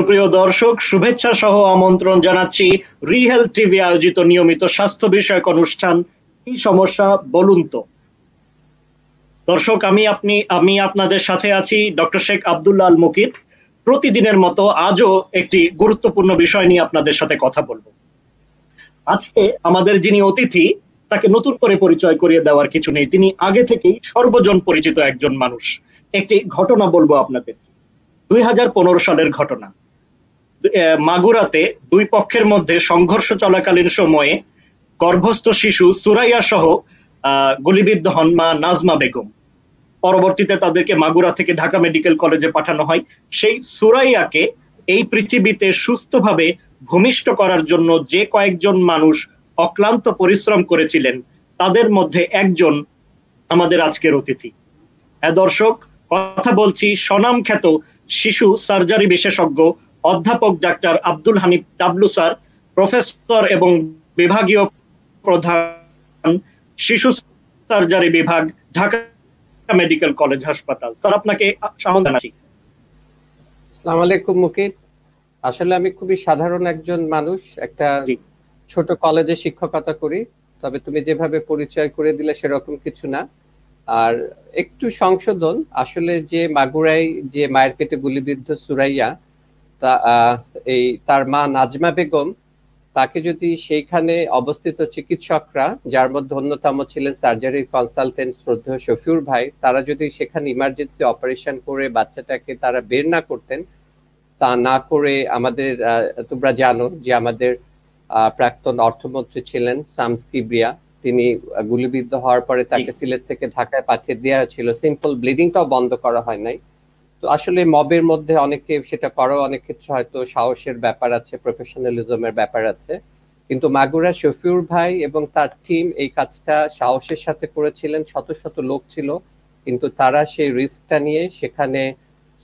সুপ্রিয় দর্শক শুভেচ্ছা সহ আমন্ত্রণ জানাচ্ছি রিহেল টিভি আয়োজিত নিয়মিত স্বাস্থ্য বিষয়ক অনুষ্ঠান কি সমস্যা বলুন তো দর্শক আমি আপনি আমি আপনাদের সাথে আছি ডক্টর শেখ আবদুল্লাহ আল মুকিত প্রতিদিনের মতো আজও একটি গুরুত্বপূর্ণ বিষয় নিয়ে আপনাদের সাথে কথা বলবো আজকে আমাদের যিনি অতিথি তাকে নতুন করে পরিচয় করিয়ে দেওয়ার কিছু নেই তিনি আগে থেকেই সর্বজন পরিচিত একজন মানুষ একটি ঘটনা বলবো আপনাদের দুই সালের ঘটনা মাগুরাতে দুই পক্ষের মধ্যে সংঘর্ষ চলাকালীন সময়ে গর্ভস্থ শিশু সুরাইয়া সহ গুলিবিদ্ধ হন মা নাজমা বেগম পরবর্তীতে তাদেরকে মাগুরা থেকে ঢাকা মেডিকেল কলেজে পাঠানো হয় সেই সুরাইয়াকে এই পৃথিবীতে সুস্থভাবে ভূমিষ্ঠ করার জন্য যে কয়েকজন মানুষ অক্লান্ত পরিশ্রম করেছিলেন তাদের মধ্যে একজন আমাদের আজকের অতিথি হ্যাঁ দর্শক কথা বলছি স্বনামখ্যাত শিশু সার্জারি বিশেষজ্ঞ অধ্যাপক ডাক্তার Abdul Hamid W sir professor এবং বিভাগীয় প্রধান শিশু সার্জারি বিভাগ ঢাকা মেডিকেল কলেজ হাসপাতাল স্যার আপনাকে স্বাগত জানাচ্ছি আসসালামু আলাইকুম মুকিব আসলে আমি খুবই সাধারণ একজন মানুষ একটা ছোট কলেজে শিক্ষকতা করি তবে তুমি যেভাবে পরিচয় করে দিলে সেরকম কিছু না আর একটু সংশোধন আসলে যে মাগুরাই যে মায়ের পেটে গুলিবিদ্ধ সুরাইয়া এই তার মা নাজমা বেগম তাকে যদি সেইখানে অবস্থিত চিকিৎসকরা যার মধ্যে অন্যতম ছিলেন সার্জারি কনসালটেন্ট শ্রদ্ধেয় শফিউর ভাই তারা যদি সেখানে ইমার্জেন্সি অপারেশন করে বাচ্চাটাকে তারা বের না করতেন তা না করে আমাদের তোমরা জানো যে আমাদের প্রাক্তন অর্থমন্ত্রী ছিলেন সামস কিবরিয়া তিনি গুলিবিদ্ধ হওয়ার পরে তাকে সিলেট থেকে ঢাকায় পাঠিয়ে দেওয়া ছিল সিম্পল ব্লিডিংটাও বন্ধ করা হয় নাই তো আসলে মবের মধ্যে অনেকে সেটা করো অনেক ক্ষেত্রে হয়তো সাহসের ব্যাপার আছে প্রফেশনালিজমের ব্যাপার আছে কিন্তু মাগুরা শফিউর ভাই এবং তার টিম এই কাজটা সাহসের সাথে করেছিলেন শত শত লোক ছিল কিন্তু তারা সেই রিস্কটা নিয়ে সেখানে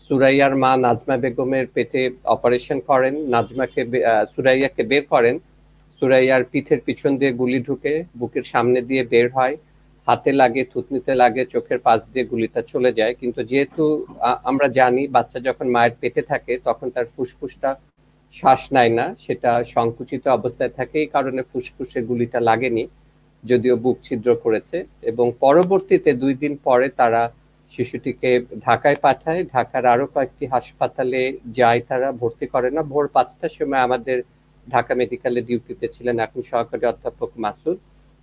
সুরাইয়ার মা নাজমা বেগমের পেটে অপারেশন করেন নাজমাকে সুরাইয়াকে বের করেন সুরাইয়ার পিঠের পিছন দিয়ে গুলি ঢুকে বুকের সামনে দিয়ে বের হয় হাতে লাগে থুতনিতে লাগে চোখের পাশ দিয়ে গুলিটা চলে যায় কিন্তু যেহেতু আমরা জানি বাচ্চা যখন মায়ের পেটে থাকে তখন তার ফুসফুসটা শ্বাস নেয় না সেটা সংকুচিত অবস্থায় থাকে এই কারণে ফুসফুসে গুলিটা লাগেনি যদিও বুক ছিদ্র করেছে এবং পরবর্তীতে দুই দিন পরে তারা শিশুটিকে ঢাকায় পাঠায় ঢাকার আরো কয়েকটি হাসপাতালে যায় তারা ভর্তি করে না ভোর পাঁচটার সময় আমাদের ঢাকা মেডিকেলে ডিউটিতে ছিলেন এখন সহকারী অধ্যাপক মাসুদ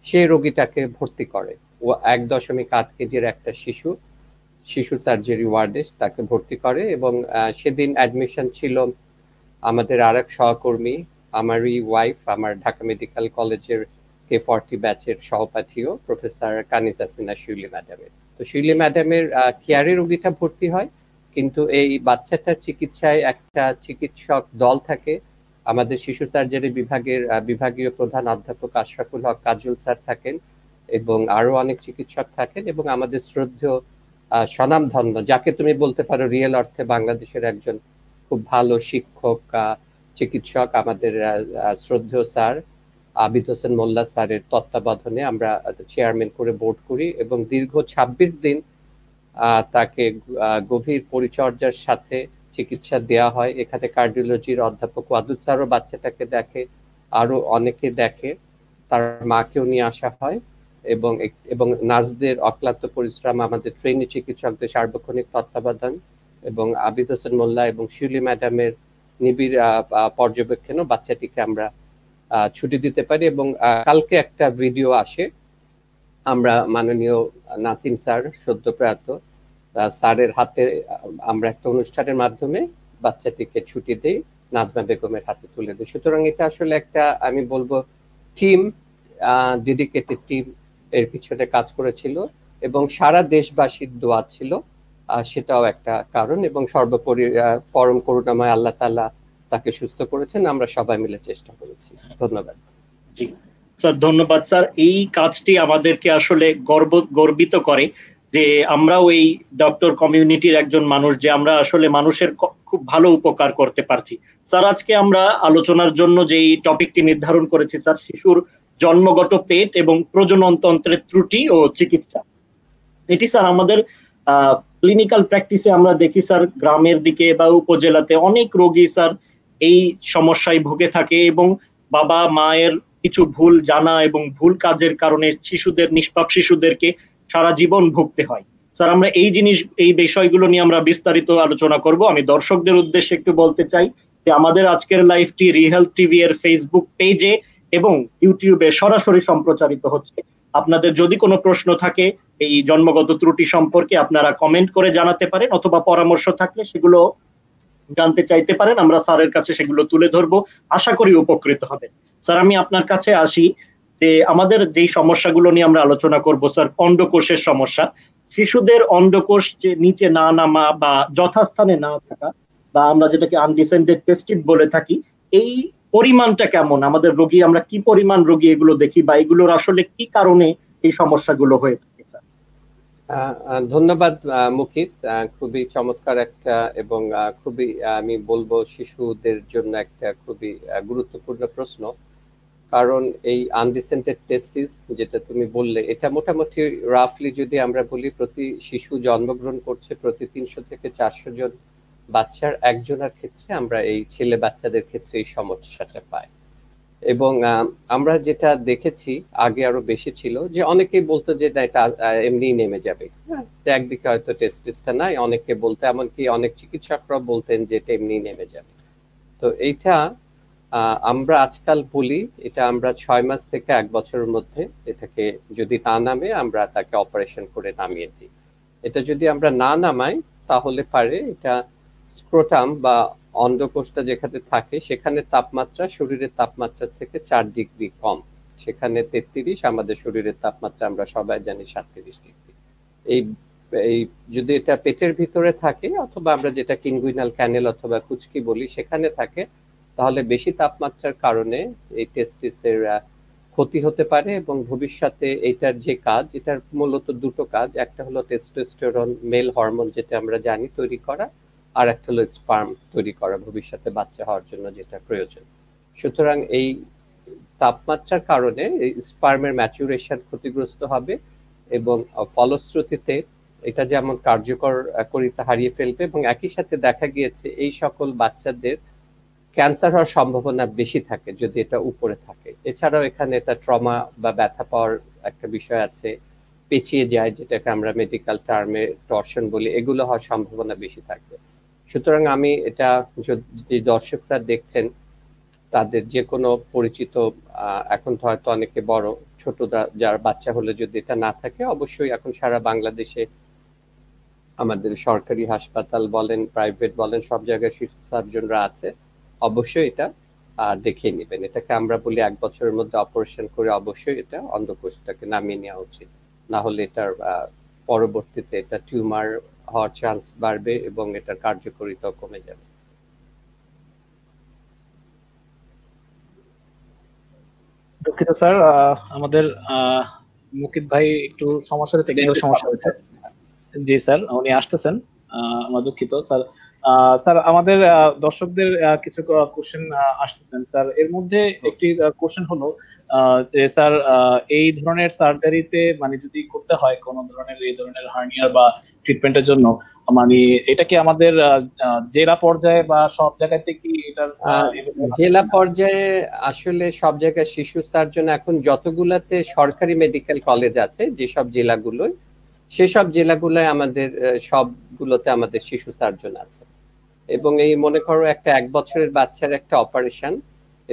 সে রোগীটাকে ভর্তি করে ও এক দশমিক আট কেজির একটা শিশু শিশু সার্জারি ওয়ার্ডে তাকে ভর্তি করে এবং সেদিন অ্যাডমিশন ছিল আমাদের আর এক সহকর্মী আমারই ওয়াইফ আমার ঢাকা মেডিকেল কলেজের কে ফর্টি ব্যাচের সহপাঠীও প্রফেসর কানিস আসিনা শিউলি ম্যাডামের তো শিউলি ম্যাডামের কেয়ারে রোগীটা ভর্তি হয় কিন্তু এই বাচ্চাটার চিকিৎসায় একটা চিকিৎসক দল থাকে আমাদের শিশু সার্জারি বিভাগের বিভাগীয় প্রধান অধ্যাপক আশরাফুল হক কাজল স্যার থাকেন এবং আরো অনেক চিকিৎসক থাকেন এবং আমাদের স্বনাম ধন্য যাকে তুমি বলতে পারো রিয়েল অর্থে বাংলাদেশের একজন খুব ভালো শিক্ষক চিকিৎসক আমাদের শ্রদ্ধ স্যার আবিদ হোসেন মোল্লা স্যারের তত্ত্বাবধানে আমরা চেয়ারম্যান করে বোর্ড করি এবং দীর্ঘ ২৬ দিন তাকে গভীর পরিচর্যার সাথে চিকিৎসা দেয়া হয় এখানে কার্ডিওলজির অধ্যাপক ওয়াদুদ স্যারও বাচ্চাটাকে দেখে আরও অনেকে দেখে তার মাকেও নিয়ে আসা হয় এবং এবং নার্সদের অক্লান্ত পরিশ্রম আমাদের ট্রেনে চিকিৎসকদের সার্বক্ষণিক তত্ত্বাবধান এবং আবিদ হোসেন মোল্লা এবং শিউলি ম্যাডামের নিবিড় পর্যবেক্ষণও বাচ্চাটিকে আমরা ছুটি দিতে পারি এবং কালকে একটা ভিডিও আসে আমরা মাননীয় নাসিম স্যার সদ্য প্রয়াত স্যারের হাতে আমরা একটা অনুষ্ঠানের মাধ্যমে বাচ্চাটিকে ছুটি দিই নাজমা বেগমের হাতে তুলে দিই সুতরাং এটা আসলে একটা আমি বলবো টিম ডেডিকেটেড টিম এর পিছনে কাজ করেছিল এবং সারা দেশবাসীর দোয়া ছিল সেটাও একটা কারণ এবং সর্বোপরি পরম করুণাময় আল্লাহ তালা তাকে সুস্থ করেছেন আমরা সবাই মিলে চেষ্টা করেছি ধন্যবাদ জি স্যার ধন্যবাদ স্যার এই কাজটি আমাদেরকে আসলে গর্ব গর্বিত করে যে আমরাও এই ডক্টর কমিউনিটির একজন মানুষ যে আমরা আসলে মানুষের খুব ভালো উপকার করতে পারছি স্যার আজকে আমরা আলোচনার জন্য যেই টপিকটি নির্ধারণ করেছি স্যার শিশুর জন্মগত পেট এবং প্রজননতন্ত্রের ত্রুটি ও চিকিৎসা এটি স্যার আমাদের ক্লিনিক্যাল প্র্যাকটিসে আমরা দেখি স্যার গ্রামের দিকে বা উপজেলাতে অনেক রোগী স্যার এই সমস্যায় ভুগে থাকে এবং বাবা মায়ের কিছু ভুল জানা এবং ভুল কাজের কারণে শিশুদের নিষ্পাপ শিশুদেরকে সারা জীবন ভুগতে হয় স্যার আমরা এই জিনিস এই বিষয়গুলো নিয়ে আমরা বিস্তারিত আলোচনা করব আমি দর্শকদের উদ্দেশ্যে একটু বলতে চাই যে আমাদের আজকের লাইভটি রিহেলথ টিভি এর ফেসবুক পেজে এবং ইউটিউবে সরাসরি সম্প্রচারিত হচ্ছে আপনাদের যদি কোনো প্রশ্ন থাকে এই জন্মগত ত্রুটি সম্পর্কে আপনারা কমেন্ট করে জানাতে পারেন অথবা পরামর্শ থাকলে সেগুলো জানতে চাইতে পারেন আমরা স্যারের কাছে সেগুলো তুলে ধরবো আশা করি উপকৃত হবে স্যার আমি আপনার কাছে আসি যে আমাদের যেই সমস্যাগুলো নিয়ে আমরা আলোচনা করব স্যার অন্ডকোষের সমস্যা শিশুদের অন্ডকোষ যে নিচে না নামা বা যথাস্থানে না থাকা বা আমরা যেটাকে আনডিসেন্ডেড পেস্টিড বলে থাকি এই পরিমাণটা কেমন আমাদের রোগী আমরা কি পরিমাণ রোগী এগুলো দেখি বা এগুলোর আসলে কি কারণে এই সমস্যাগুলো হয়ে থাকে স্যার ধন্যবাদ মুখিত খুবই চমৎকার একটা এবং খুবই আমি বলবো শিশুদের জন্য একটা খুবই গুরুত্বপূর্ণ প্রশ্ন কারণ এই আনডিসেন্টেড টেস্টিস যেটা তুমি বললে এটা মোটামুটি রাফলি যদি আমরা বলি প্রতি শিশু জন্মগ্রহণ করছে প্রতি তিনশো থেকে চারশো জন বাচ্চার একজনের ক্ষেত্রে আমরা এই ছেলে বাচ্চাদের ক্ষেত্রে এই সমস্যাটা পাই এবং আমরা যেটা দেখেছি আগে আরো বেশি ছিল যে অনেকেই বলতো যে না এটা এমনি নেমে যাবে হ্যাঁ। একদিকে হয়তো টেস্টিসটা নাই অনেকে বলতে এমনকি অনেক চিকিৎসকরা বলতেন যে এটা এমনি নেমে যাবে তো এইটা আমরা আজকাল বলি এটা আমরা ছয় মাস থেকে এক বছরের মধ্যে এটাকে যদি না নামে আমরা তাকে অপারেশন করে নামিয়ে দিই এটা যদি আমরা না নামাই তাহলে পারে এটা স্ক্রোটাম বা অন্ধকোষটা যেখানে থাকে সেখানে তাপমাত্রা শরীরের তাপমাত্রা থেকে চার ডিগ্রি কম সেখানে তেত্রিশ আমাদের শরীরের তাপমাত্রা আমরা সবাই জানি সাতত্রিশ ডিগ্রি এই এই যদি এটা পেটের ভিতরে থাকে অথবা আমরা যেটা কিনগুইনাল ক্যানেল অথবা কুচকি বলি সেখানে থাকে তাহলে বেশি তাপমাত্রার কারণে এই টেস্টিসের ক্ষতি হতে পারে এবং ভবিষ্যতে এটার যে কাজ এটার মূলত দুটো কাজ একটা হলো টেস্টোস্টেরন মেল হরমোন যেটা আমরা জানি তৈরি করা আর একটা হলো স্পার্ম তৈরি করা ভবিষ্যতে বাচ্চা হওয়ার জন্য যেটা প্রয়োজন সুতরাং এই তাপমাত্রার কারণে স্পার্মের ম্যাচুরেশন ক্ষতিগ্রস্ত হবে এবং ফলশ্রুতিতে এটা যেমন কার্যকর করিতে হারিয়ে ফেলবে এবং একই সাথে দেখা গিয়েছে এই সকল বাচ্চাদের ক্যান্সার হওয়ার সম্ভাবনা বেশি থাকে যদি এটা উপরে থাকে এছাড়াও এখানে এটা ট্রমা বা ব্যথা পাওয়ার একটা বিষয় আছে পেঁচিয়ে যায় যেটাকে আমরা মেডিকেল টার্মে টর্শন বলি এগুলো হওয়ার সম্ভাবনা বেশি থাকবে সুতরাং আমি এটা যদি দর্শকরা দেখছেন তাদের যে কোনো পরিচিত এখন তো হয়তো অনেকে বড় ছোট যার বাচ্চা হলে যদি এটা না থাকে অবশ্যই এখন সারা বাংলাদেশে আমাদের সরকারি হাসপাতাল বলেন প্রাইভেট বলেন সব জায়গায় শিশু সার্জনরা আছে অবশ্যই এটা দেখিয়ে নেবেন এটাকে আমরা বলি এক বছরের মধ্যে অপারেশন করে অবশ্যই এটা অন্ধকোষটাকে নামিয়ে নেওয়া উচিত না হলে এটার পরবর্তীতে এটা টিউমার হওয়ার চান্স বাড়বে এবং এটার কার্যকারিতাও কমে যাবে দুঃখিত স্যার আমাদের মুকিত ভাই একটু সমস্যা সমস্যা হয়েছে জি স্যার উনি আসতেছেন আমরা দুঃখিত স্যার স্যার আমাদের দর্শকদের কিছু কোশ্চেন আসতেছেন স্যার এর মধ্যে oh. একটি কোশ্চেন হলো যে স্যার এই ধরনের সার্জারিতে মানে যদি করতে হয় কোন ধরনের এই ধরনের হার্নিয়ার বা ট্রিটমেন্টের জন্য মানে এটা কি আমাদের জেলা পর্যায়ে বা সব জায়গাতে কি এটার জেলা পর্যায়ে আসলে সব জায়গায় শিশু সার্জন এখন যতগুলাতে সরকারি মেডিকেল কলেজ আছে যেসব জেলাগুলোয় সেসব জেলাগুলোয় আমাদের সবগুলোতে আমাদের শিশু সার্জন আছে এবং এই মনে করো একটা এক বছরের বাচ্চার একটা অপারেশন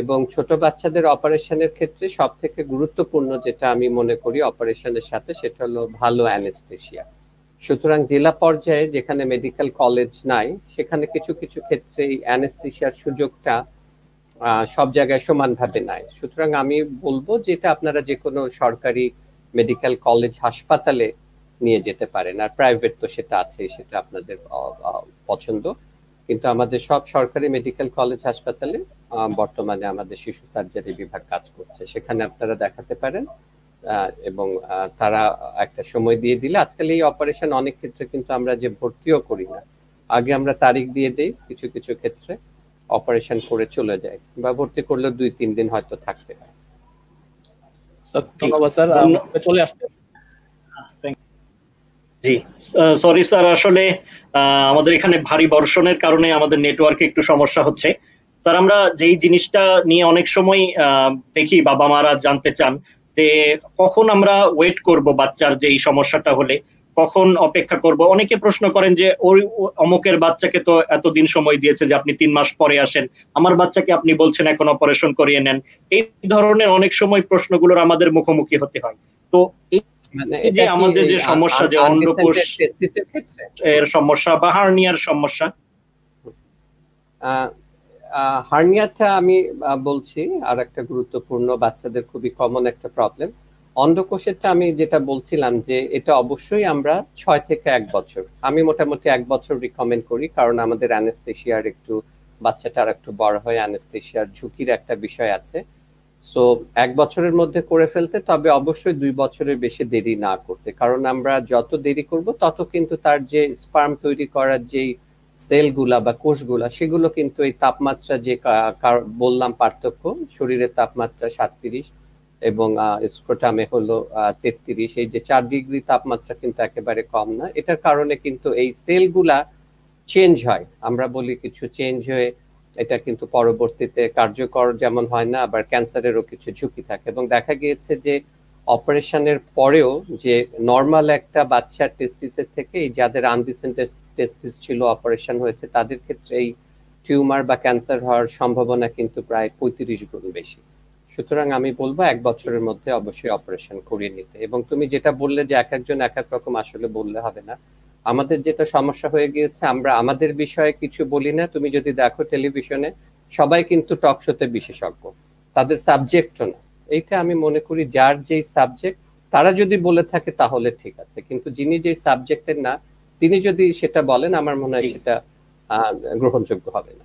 এবং ছোট বাচ্চাদের অপারেশনের ক্ষেত্রে সব থেকে গুরুত্বপূর্ণ যেটা আমি মনে করি অপারেশনের সাথে সেটা হলো ভালো অ্যানেস্থেশিয়া সুতরাং জেলা পর্যায়ে যেখানে মেডিকেল কলেজ নাই সেখানে কিছু কিছু ক্ষেত্রে এই অ্যানেস্থেশিয়ার সুযোগটা সব জায়গায় সমানভাবে নাই সুতরাং আমি বলবো যেটা আপনারা যে কোনো সরকারি মেডিকেল কলেজ হাসপাতালে নিয়ে যেতে পারেন আর প্রাইভেট তো সেটা আছে সেটা আপনাদের পছন্দ কিন্তু আমাদের সব সরকারি মেডিকেল কলেজ হাসপাতালে বর্তমানে আমাদের শিশু সার্জারি বিভাগ কাজ করছে সেখানে আপনারা দেখাতে পারেন এবং তারা একটা সময় দিয়ে দিলে আজকাল এই অপারেশন অনেক ক্ষেত্রে কিন্তু আমরা যে ভর্তিও করি না আগে আমরা তারিখ দিয়ে দেই কিছু কিছু ক্ষেত্রে অপারেশন করে চলে যায় বা ভর্তি করলে দুই তিন দিন হয়তো থাকতে হয় ধন্যবাদ স্যার চলে আসতে জি সরি স্যার আসলে আমাদের এখানে ভারী বর্ষণের কারণে আমাদের নেটওয়ার্কে একটু সমস্যা হচ্ছে স্যার আমরা যেই জিনিসটা নিয়ে অনেক সময় দেখি বাবা মারা জানতে চান যে কখন আমরা ওয়েট করব বাচ্চার যে এই সমস্যাটা হলে কখন অপেক্ষা করব অনেকে প্রশ্ন করেন যে ওই অমুকের বাচ্চাকে তো এতদিন সময় দিয়েছে যে আপনি তিন মাস পরে আসেন আমার বাচ্চাকে আপনি বলছেন এখন অপারেশন করিয়ে নেন এই ধরনের অনেক সময় প্রশ্নগুলোর আমাদের মুখোমুখি হতে হয় তো এই মানে যে আমাদের যে সমস্যা যে অন্ডকোষ এর সমস্যা বা হার্নিয়ার সমস্যা হার্নিয়াটা আমি বলছি আর একটা গুরুত্বপূর্ণ বাচ্চাদের খুবই কমন একটা প্রবলেম অন্ধকোষেরটা আমি যেটা বলছিলাম যে এটা অবশ্যই আমরা ছয় থেকে এক বছর আমি মোটামুটি এক বছর রিকমেন্ড করি কারণ আমাদের অ্যানেস্থেশিয়ার একটু বাচ্চাটা আর একটু বড় হয় অ্যানেস্থেশিয়ার ঝুঁকির একটা বিষয় আছে সো এক বছরের মধ্যে করে ফেলতে তবে অবশ্যই দুই বছরের বেশি দেরি না করতে কারণ আমরা যত দেরি করব তত কিন্তু তার যে স্পার্ম তৈরি করার যে সেলগুলা বা কোষগুলা সেগুলো কিন্তু এই তাপমাত্রা যে বললাম পার্থক্য শরীরের তাপমাত্রা সাতত্রিশ এবং স্ক্রোটামে হলো তেত্রিশ এই যে চার ডিগ্রি তাপমাত্রা কিন্তু একেবারে কম না এটার কারণে কিন্তু এই সেলগুলা চেঞ্জ হয় আমরা বলি কিছু চেঞ্জ হয়ে এটা কিন্তু পরবর্তীতে কার্যকর যেমন হয় না আবার ক্যান্সারেরও কিছু ঝুঁকি থাকে এবং দেখা গিয়েছে যে অপারেশনের পরেও যে নর্মাল একটা বাচ্চার টেস্টিসের থেকে যাদের আনডিসেন টেস্টিস ছিল অপারেশন হয়েছে তাদের ক্ষেত্রে এই টিউমার বা ক্যান্সার হওয়ার সম্ভাবনা কিন্তু প্রায় পঁয়ত্রিশ গুণ বেশি সুতরাং আমি বলবো এক বছরের মধ্যে অবশ্যই অপারেশন করিয়ে নিতে এবং তুমি যেটা বললে যে এক একজন এক এক রকম আসলে বললে হবে না আমাদের যেটা সমস্যা হয়ে গিয়েছে আমরা আমাদের বিষয়ে কিছু বলি না তুমি যদি দেখো টেলিভিশনে সবাই কিন্তু টক শোতে বিশেষজ্ঞ তাদের সাবজেক্টও না এইটা আমি মনে করি যার যেই সাবজেক্ট তারা যদি বলে থাকে তাহলে ঠিক আছে কিন্তু যিনি যেই সাবজেক্টের না তিনি যদি সেটা বলেন আমার মনে হয় সেটা গ্রহণযোগ্য হবে না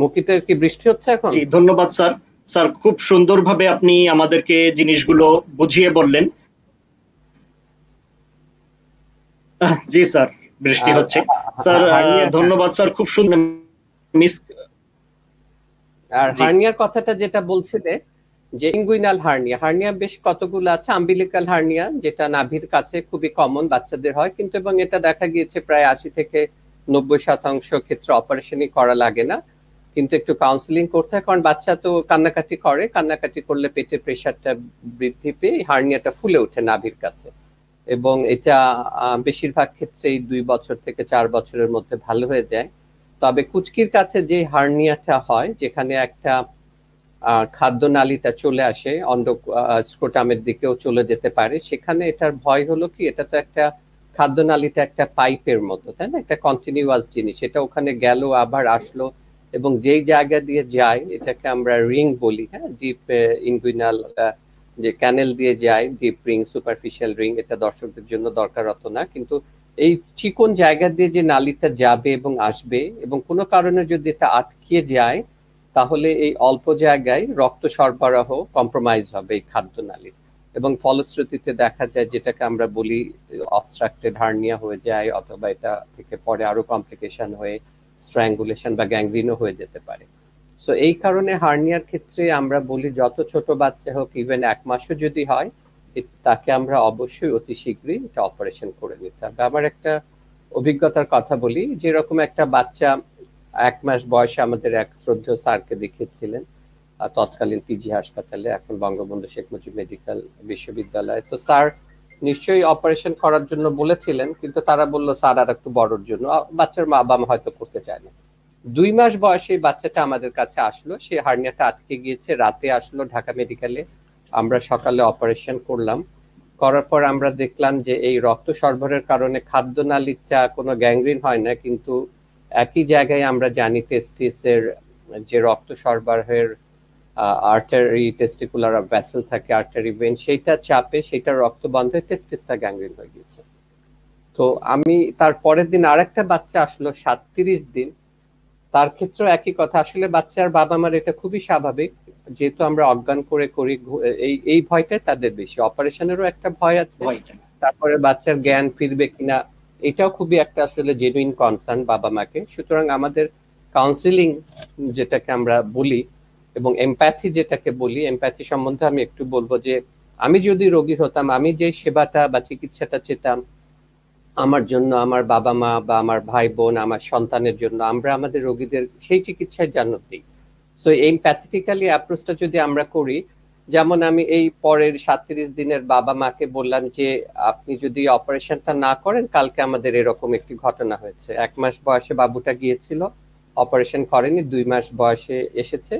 মুকিতের কি বৃষ্টি হচ্ছে এখন ধন্যবাদ স্যার স্যার খুব সুন্দরভাবে আপনি আমাদেরকে জিনিসগুলো বুঝিয়ে বললেন জি স্যার বৃষ্টি হচ্ছে স্যার ধন্যবাদ স্যার খুব সুন্দর হার্নিয়ার কথাটা যেটা বলছিলে যে ইঙ্গুইনাল হার্নিয়া হার্নিয়া বেশ কতগুলো আছে আম্বিলিকাল হার্নিয়া যেটা নাভির কাছে খুবই কমন বাচ্চাদের হয় কিন্তু এবং এটা দেখা গিয়েছে প্রায় আশি থেকে নব্বই শতাংশ ক্ষেত্রে অপারেশনই করা লাগে না কিন্তু একটু কাউন্সিলিং করতে হয় কারণ বাচ্চা তো কান্নাকাটি করে কান্নাকাটি করলে পেটের প্রেশারটা বৃদ্ধি পেয়ে হার্নিয়াটা ফুলে ওঠে নাভির কাছে এবং এটা বেশিরভাগ ক্ষেত্রেই দুই বছর থেকে চার বছরের মধ্যে ভালো হয়ে যায় তবে কুচকির কাছে যে হার্নিয়াটা হয় যেখানে একটা নালিটা চলে আসে অন্ড স্ক্রোটামের দিকেও চলে যেতে পারে সেখানে এটার ভয় হলো কি এটা তো একটা নালিটা একটা পাইপের মতো তাই না একটা কন্টিনিউয়াস জিনিস এটা ওখানে গেল আবার আসলো এবং যে জায়গা দিয়ে যায় এটাকে আমরা রিং বলি হ্যাঁ ডিপ ইনগুইনাল যে ক্যানেল দিয়ে যায় ডিপ রিং সুপারফিশিয়াল রিং এটা দর্শকদের জন্য দরকার হতো না কিন্তু এই চিকন জায়গা দিয়ে যে নালিটা যাবে এবং আসবে এবং কোনো কারণে যদি এটা আটকিয়ে যায় তাহলে এই অল্প জায়গায় রক্ত সরবরাহ কম্প্রোমাইজ হবে এই খাদ্য খাদ্যনালীর এবং ফলশ্রুতিতে দেখা যায় যেটাকে আমরা বলি অবস্ট্রাক্টেড হার্নিয়া হয়ে যায় অথবা এটা থেকে পরে আরো কমপ্লিকেশন হয়ে স্ট্র্যাঙ্গুলেশন বা গ্যাংগ্রিনও হয়ে যেতে পারে সো এই কারণে হার্নিয়ার ক্ষেত্রে আমরা বলি যত ছোট বাচ্চা হোক ইভেন এক মাসও যদি হয় তাকে আমরা অবশ্যই অতি শীঘ্রই এটা অপারেশন করে নিতে হবে আবার একটা অভিজ্ঞতার কথা বলি যেরকম একটা বাচ্চা এক মাস বয়সে আমাদের এক শ্রদ্ধেয় স্যারকে দেখিয়েছিলেন তৎকালীন পিজি হাসপাতালে এখন বঙ্গবন্ধু শেখ মুজিব মেডিকেল বিশ্ববিদ্যালয়ে তো স্যার নিশ্চয়ই অপারেশন করার জন্য বলেছিলেন কিন্তু তারা বলল স্যার আর একটু বড়র জন্য বাচ্চার মা বাবা হয়তো করতে চায় না দুই মাস বয়সে বাচ্চাটা আমাদের কাছে আসলো সে হার্নিয়াটা আটকে গিয়েছে রাতে আসলো ঢাকা মেডিকেলে আমরা সকালে অপারেশন করলাম করার পর আমরা দেখলাম যে এই রক্ত সরবরাহের কারণে খাদ্য খাদ্যনালীটা কোনো গ্যাংগ্রিন হয় না কিন্তু একই জায়গায় আমরা জানি টেস্টিসের যে রক্ত সরবরাহের আর্টারি টেস্টিকুলার ভ্যাসেল থাকে আর্টারি ভেন সেইটা চাপে সেটা রক্ত বন্ধ হয়ে টেস্টিসটা গ্যাংগ্রিন হয়ে গিয়েছে তো আমি তার পরের দিন আরেকটা বাচ্চা আসলো সাতত্রিশ দিন তার ক্ষেত্রে একই কথা আসলে বাচ্চার বাবা মার এটা খুবই স্বাভাবিক যেহেতু আমরা অজ্ঞান করে করি এই এই ভয়টাই তাদের বেশি অপারেশনেরও একটা ভয় আছে তারপরে বাচ্চার জ্ঞান ফিরবে কিনা এটাও খুবই একটা আসলে জেনুইন কনসার্ন বাবা মাকে সুতরাং আমাদের কাউন্সিলিং যেটাকে আমরা বলি এবং এমপ্যাথি যেটাকে বলি এমপ্যাথি সম্বন্ধে আমি একটু বলবো যে আমি যদি রোগী হতাম আমি যে সেবাটা বা চিকিৎসাটা চেতাম আমার জন্য আমার বাবা মা বা আমার ভাই বোন আমার সন্তানের জন্য আমরা আমাদের রোগীদের সেই চিকিৎসায় জান্ন দিই সো এই প্যাথেটিক্যালি অ্যাপ্রোচটা যদি আমরা করি যেমন আমি এই পরের সাতত্রিশ দিনের বাবা মাকে বললাম যে আপনি যদি অপারেশনটা না করেন কালকে আমাদের এরকম একটি ঘটনা হয়েছে এক মাস বয়সে বাবুটা গিয়েছিল অপারেশন করেনি দুই মাস বয়সে এসেছে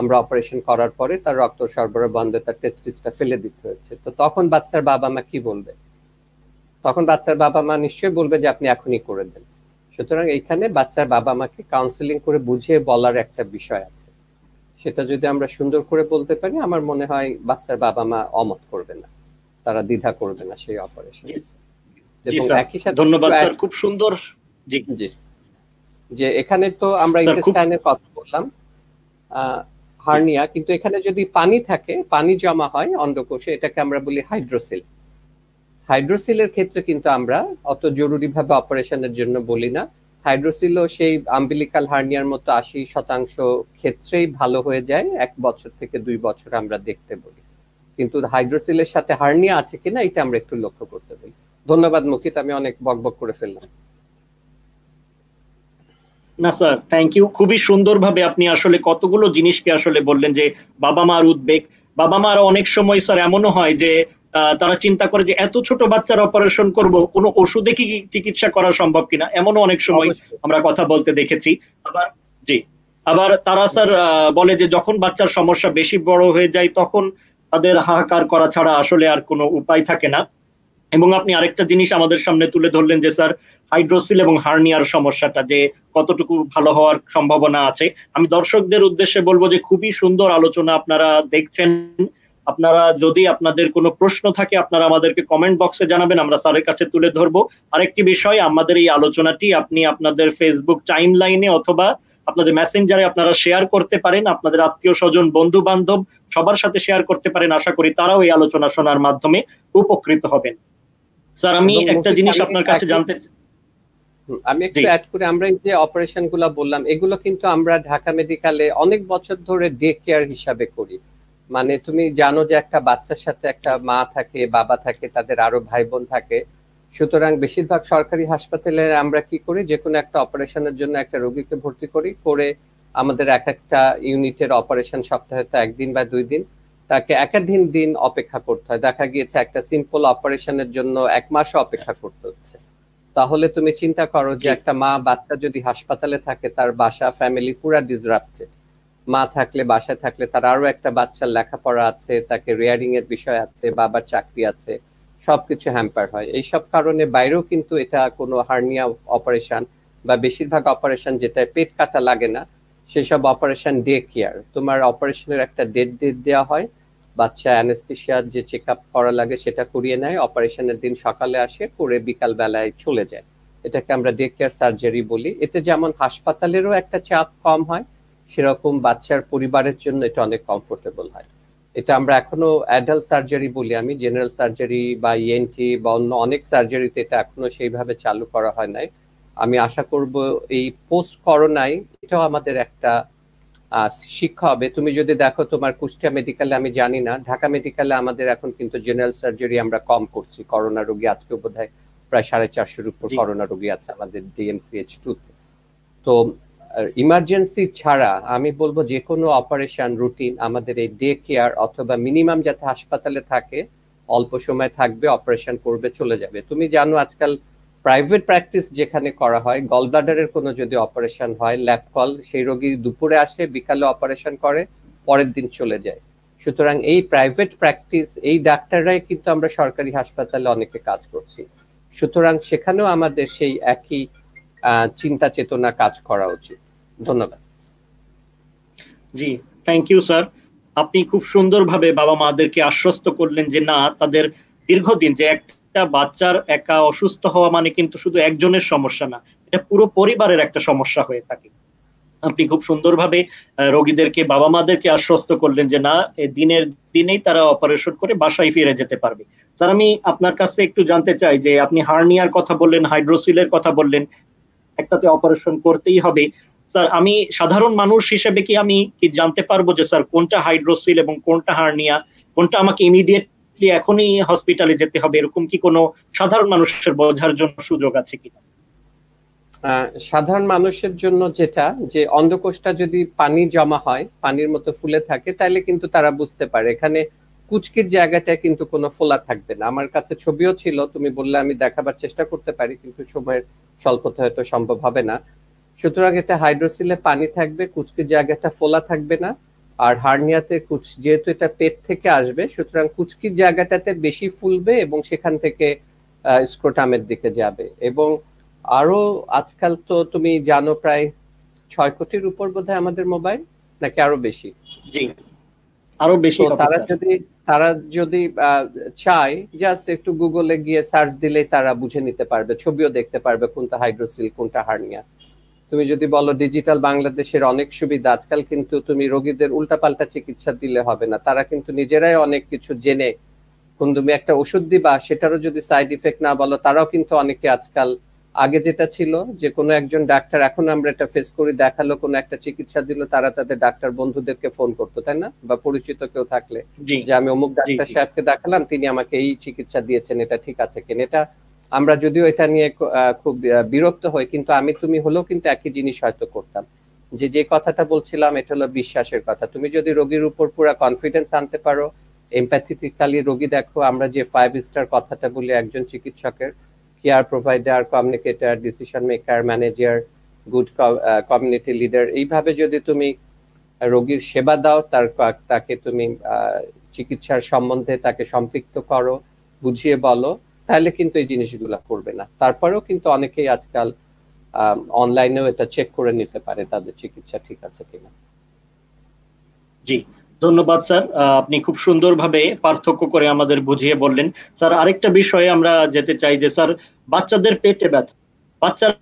আমরা অপারেশন করার পরে তার রক্ত সরবরাহ বন্ধ তার টেস্টিসটা ফেলে দিতে হয়েছে তো তখন বাচ্চার বাবা মা কি বলবে তখন বাচ্চার বাবা মা নিশ্চয়ই বলবে যে আপনি এখনই করে দেন সুতরাং এখানে বাচ্চার বাবা মাকে কাউন্সিলিং করে বুঝিয়ে বলার একটা বিষয় আছে সেটা যদি আমরা সুন্দর করে বলতে পারি আমার মনে হয় বাচ্চার বাবা মা অমত করবে না তারা দ্বিধা করবে না সেই অপারেশন একই সাথে ধন্যবাদ খুব সুন্দর জি যে এখানে তো আমরা ইন্টেস্টাইনের কথা বললাম হার্নিয়া কিন্তু এখানে যদি পানি থাকে পানি জমা হয় অন্ধকোষে এটাকে আমরা বলি হাইড্রোসিল হাইড্রোসিলের ক্ষেত্রে কিন্তু আমরা অত জরুরিভাবে অপারেশনের জন্য বলি না হাইড্রোসিলও সেই আম্বিলিকাল হার্নিয়ার মতো আশি শতাংশ ক্ষেত্রেই ভালো হয়ে যায় এক বছর থেকে দুই বছর আমরা দেখতে বলি কিন্তু হাইড্রোসিলের সাথে হার্নিয়া আছে কিনা এটা আমরা একটু লক্ষ্য করতে বলি ধন্যবাদ মুকিত আমি অনেক বকবক করে ফেললাম না স্যার থ্যাংক ইউ খুবই সুন্দরভাবে আপনি আসলে কতগুলো জিনিসকে আসলে বললেন যে বাবা মার উদ্বেগ বাবা মার অনেক সময় স্যার এমনও হয় যে তারা চিন্তা করে যে এত ছোট বাচ্চার অপারেশন করব কোনো ওষুধে কি চিকিৎসা করা সম্ভব কিনা এমনও অনেক সময় আমরা কথা বলতে দেখেছি আবার জি আবার তারা স্যার বলে যে যখন বাচ্চার সমস্যা বেশি বড় হয়ে যায় তখন তাদের হাহাকার করা ছাড়া আসলে আর কোনো উপায় থাকে না এবং আপনি আরেকটা জিনিস আমাদের সামনে তুলে ধরলেন যে স্যার হাইড্রোসিল এবং হার্নিয়ার সমস্যাটা যে কতটুকু ভালো হওয়ার সম্ভাবনা আছে আমি দর্শকদের উদ্দেশ্যে বলবো যে খুবই সুন্দর আলোচনা আপনারা দেখছেন আপনারা যদি আপনাদের কোনো প্রশ্ন থাকে আপনারা আমাদেরকে কমেন্ট বক্সে জানাবেন আমরা স্যারের কাছে তুলে ধরবো আরেকটি বিষয় আমাদের এই আলোচনাটি আপনি আপনাদের ফেসবুক টাইম লাইনে অথবা আপনাদের মেসেঞ্জারে আপনারা শেয়ার করতে পারেন আপনাদের আত্মীয় স্বজন বন্ধু বান্ধব সবার সাথে শেয়ার করতে পারেন আশা করি তারাও এই আলোচনা শোনার মাধ্যমে উপকৃত হবেন স্যার আমি একটা জিনিস আপনার কাছে জানতে আমি একটু অ্যাড করে আমরা যে অপারেশন গুলা বললাম এগুলো কিন্তু আমরা ঢাকা মেডিকেলে অনেক বছর ধরে ডে কেয়ার হিসাবে করি মানে তুমি জানো যে একটা বাচ্চার সাথে একটা মা থাকে বাবা থাকে তাদের আরো ভাই বোন থাকে সুতরাং বেশিরভাগ সরকারি হাসপাতালে আমরা কি করি যে কোনো একটা অপারেশনের জন্য একটা রোগীকে ভর্তি করি করে আমাদের এক একটা ইউনিটের অপারেশন সপ্তাহে তো একদিন বা দুই দিন তাকে একাধিক দিন অপেক্ষা করতে হয় দেখা গিয়েছে একটা সিম্পল অপারেশনের জন্য এক মাস অপেক্ষা করতে হচ্ছে তাহলে তুমি চিন্তা করো যে একটা মা বাচ্চা যদি হাসপাতালে থাকে তার বাসা ফ্যামিলি পুরা ডিসরাপ্টেড মা থাকলে বাসায় থাকলে তার আরো একটা বাচ্চার লেখাপড়া আছে তাকে রেয়ারিং এর বিষয় আছে বাবার চাকরি আছে সবকিছু হ্যাম্পার হয় এইসব কারণে বাইরেও কিন্তু এটা কোনো হার্নিয়া অপারেশন বা বেশিরভাগ অপারেশন যেটা পেট কাটা লাগে না সেসব অপারেশন ডে কেয়ার তোমার অপারেশনের একটা ডেট ডেট দেওয়া হয় বাচ্চা অ্যানেস্থেশিয়ার যে চেক আপ করা লাগে সেটা করিয়ে নেয় অপারেশনের দিন সকালে আসে করে বিকাল বেলায় চলে যায় এটাকে আমরা ডে কেয়ার সার্জারি বলি এতে যেমন হাসপাতালেরও একটা চাপ কম হয় সেরকম বাচ্চার পরিবারের জন্য এটা অনেক কমফোর্টেবল হয় এটা আমরা এখনো অ্যাডাল্ট সার্জারি বলি আমি জেনারেল সার্জারি বা ইএনটি e বা অন্য অনেক সার্জারিতে এটা এখনো সেইভাবে চালু করা হয় নাই আমি আশা করব এই পোস্ট করোনায় এটাও আমাদের একটা শিক্ষা হবে তুমি যদি দেখো তোমার কুষ্টিয়া মেডিকেলে আমি জানি না ঢাকা মেডিকেলে আমাদের এখন কিন্তু জেনারেল সার্জারি আমরা কম করছি করোনা রোগী আজকে বোধহয় প্রায় সাড়ে চারশোর উপর করোনা রোগী আছে আমাদের ডিএমসিএইচ টু তো ইমার্জেন্সি ছাড়া আমি বলবো যে কোনো অপারেশন রুটিন আমাদের এই ডে কেয়ার অথবা মিনিমাম যাতে হাসপাতালে থাকে অল্প সময় থাকবে অপারেশন করবে চলে যাবে তুমি জানো আজকাল প্রাইভেট প্র্যাকটিস যেখানে করা হয় গল ব্লাডারের কোনো যদি অপারেশন হয় ল্যাব কল সেই রোগী দুপুরে আসে বিকালে অপারেশন করে পরের দিন চলে যায় সুতরাং এই প্রাইভেট প্র্যাকটিস এই ডাক্তাররাই কিন্তু আমরা সরকারি হাসপাতালে অনেকে কাজ করছি সুতরাং সেখানেও আমাদের সেই একই চিন্তা চেতনা কাজ করা উচিত ধন্যবাদ জি থ্যাংক ইউ স্যার আপনি খুব সুন্দরভাবে বাবা মাদেরকে আশ্বস্ত করলেন যে না তাদের দীর্ঘদিন যে একটা একটা বাচ্চার একা অসুস্থ হওয়া মানে কিন্তু শুধু একজনের সমস্যা না এটা পুরো পরিবারের একটা সমস্যা হয়ে থাকে আপনি খুব সুন্দরভাবে রোগীদেরকে বাবা মাদেরকে আশ্বস্ত করলেন যে না দিনের দিনেই তারা অপারেশন করে বাসায় ফিরে যেতে পারবে স্যার আমি আপনার কাছে একটু জানতে চাই যে আপনি হার্নিয়ার কথা বললেন হাইড্রোসিলের কথা বললেন একটাতে অপারেশন করতেই হবে স্যার আমি সাধারণ মানুষ হিসেবে কি আমি কি জানতে পারবো যে স্যার কোনটা হাইড্রোসিল এবং কোনটা হার্নিয়া কোনটা আমাকে ইমিডিয়েট স্ট্রিক্টলি এখনই হসপিটালে যেতে হবে এরকম কি কোনো সাধারণ মানুষের বোঝার জন্য সুযোগ আছে কিনা সাধারণ মানুষের জন্য যেটা যে অন্ধকোষটা যদি পানি জমা হয় পানির মতো ফুলে থাকে তাহলে কিন্তু তারা বুঝতে পারে এখানে কুচকির জায়গাটা কিন্তু কোনো ফোলা থাকবে না আমার কাছে ছবিও ছিল তুমি বললে আমি দেখাবার চেষ্টা করতে পারি কিন্তু সময়ের স্বল্পতা হয়তো সম্ভব হবে না সুতরাং এটা হাইড্রোসিলে পানি থাকবে কুচকির জায়গাটা ফোলা থাকবে না আর হার্নিয়াতে কুচ যেহেতু এটা পেট থেকে আসবে সুতরাং কুচকির জায়গাটাতে বেশি ফুলবে এবং সেখান থেকে স্ক্রোটামের দিকে যাবে এবং আরো আজকাল তো তুমি জানো প্রায় ছয় কোটির উপর বোধ আমাদের মোবাইল নাকি আরো বেশি আরো বেশি তারা যদি তারা যদি চায় জাস্ট একটু গুগলে গিয়ে সার্চ দিলেই তারা বুঝে নিতে পারবে ছবিও দেখতে পারবে কোনটা হাইড্রোসিল কোনটা হার্নিয়া তুমি যদি বলো ডিজিটাল বাংলাদেশের অনেক সুবিধা আজকাল কিন্তু তুমি রোগীদের উল্টাপাল্টা চিকিৎসা দিলে হবে না তারা কিন্তু নিজেরাই অনেক কিছু জেনে কোন তুমি একটা ওষুধ দিবা সেটারও যদি সাইড ইফেক্ট না বলো তারাও কিন্তু অনেকে আজকাল আগে যেটা ছিল যে কোনো একজন ডাক্তার এখন আমরা এটা ফেস করি দেখালো কোনো একটা চিকিৎসা দিল তারা তাদের ডাক্তার বন্ধুদেরকে ফোন করতো তাই না বা পরিচিত কেউ থাকলে যে আমি অমুক ডাক্তার সাহেবকে দেখালাম তিনি আমাকে এই চিকিৎসা দিয়েছেন এটা ঠিক আছে কেন এটা আমরা যদিও এটা নিয়ে খুব বিরক্ত হই কিন্তু আমি তুমি হলেও কিন্তু একই জিনিস হয়তো করতাম যে যে কথাটা বলছিলাম এটা হলো বিশ্বাসের কথা তুমি যদি রোগীর উপর পুরো কনফিডেন্স আনতে পারো এমপ্যাথিটিক্যালি রোগী দেখো আমরা যে ফাইভ স্টার কথাটা বলি একজন চিকিৎসকের care provider communicator decision maker manager good community leader এইভাবে যদি তুমি রোগীর সেবা দাও তার তাকে তুমি চিকিৎসার সম্বন্ধে তাকে সম্পৃক্ত করো বুঝিয়ে বলো তাহলে কিন্তু এই জিনিসগুলো করবে না তারপরেও কিন্তু অনেকেই আজকাল অনলাইনেও এটা চেক করে নিতে পারে তাদের চিকিৎসা ঠিক আছে কিনা জি ধন্যবাদ স্যার আপনি খুব সুন্দরভাবে পার্থক্য করে আমাদের বুঝিয়ে বললেন স্যার আরেকটা বিষয়ে আমরা যেতে চাই যে স্যার বাচ্চাদের পেটে ব্যথা বাচ্চার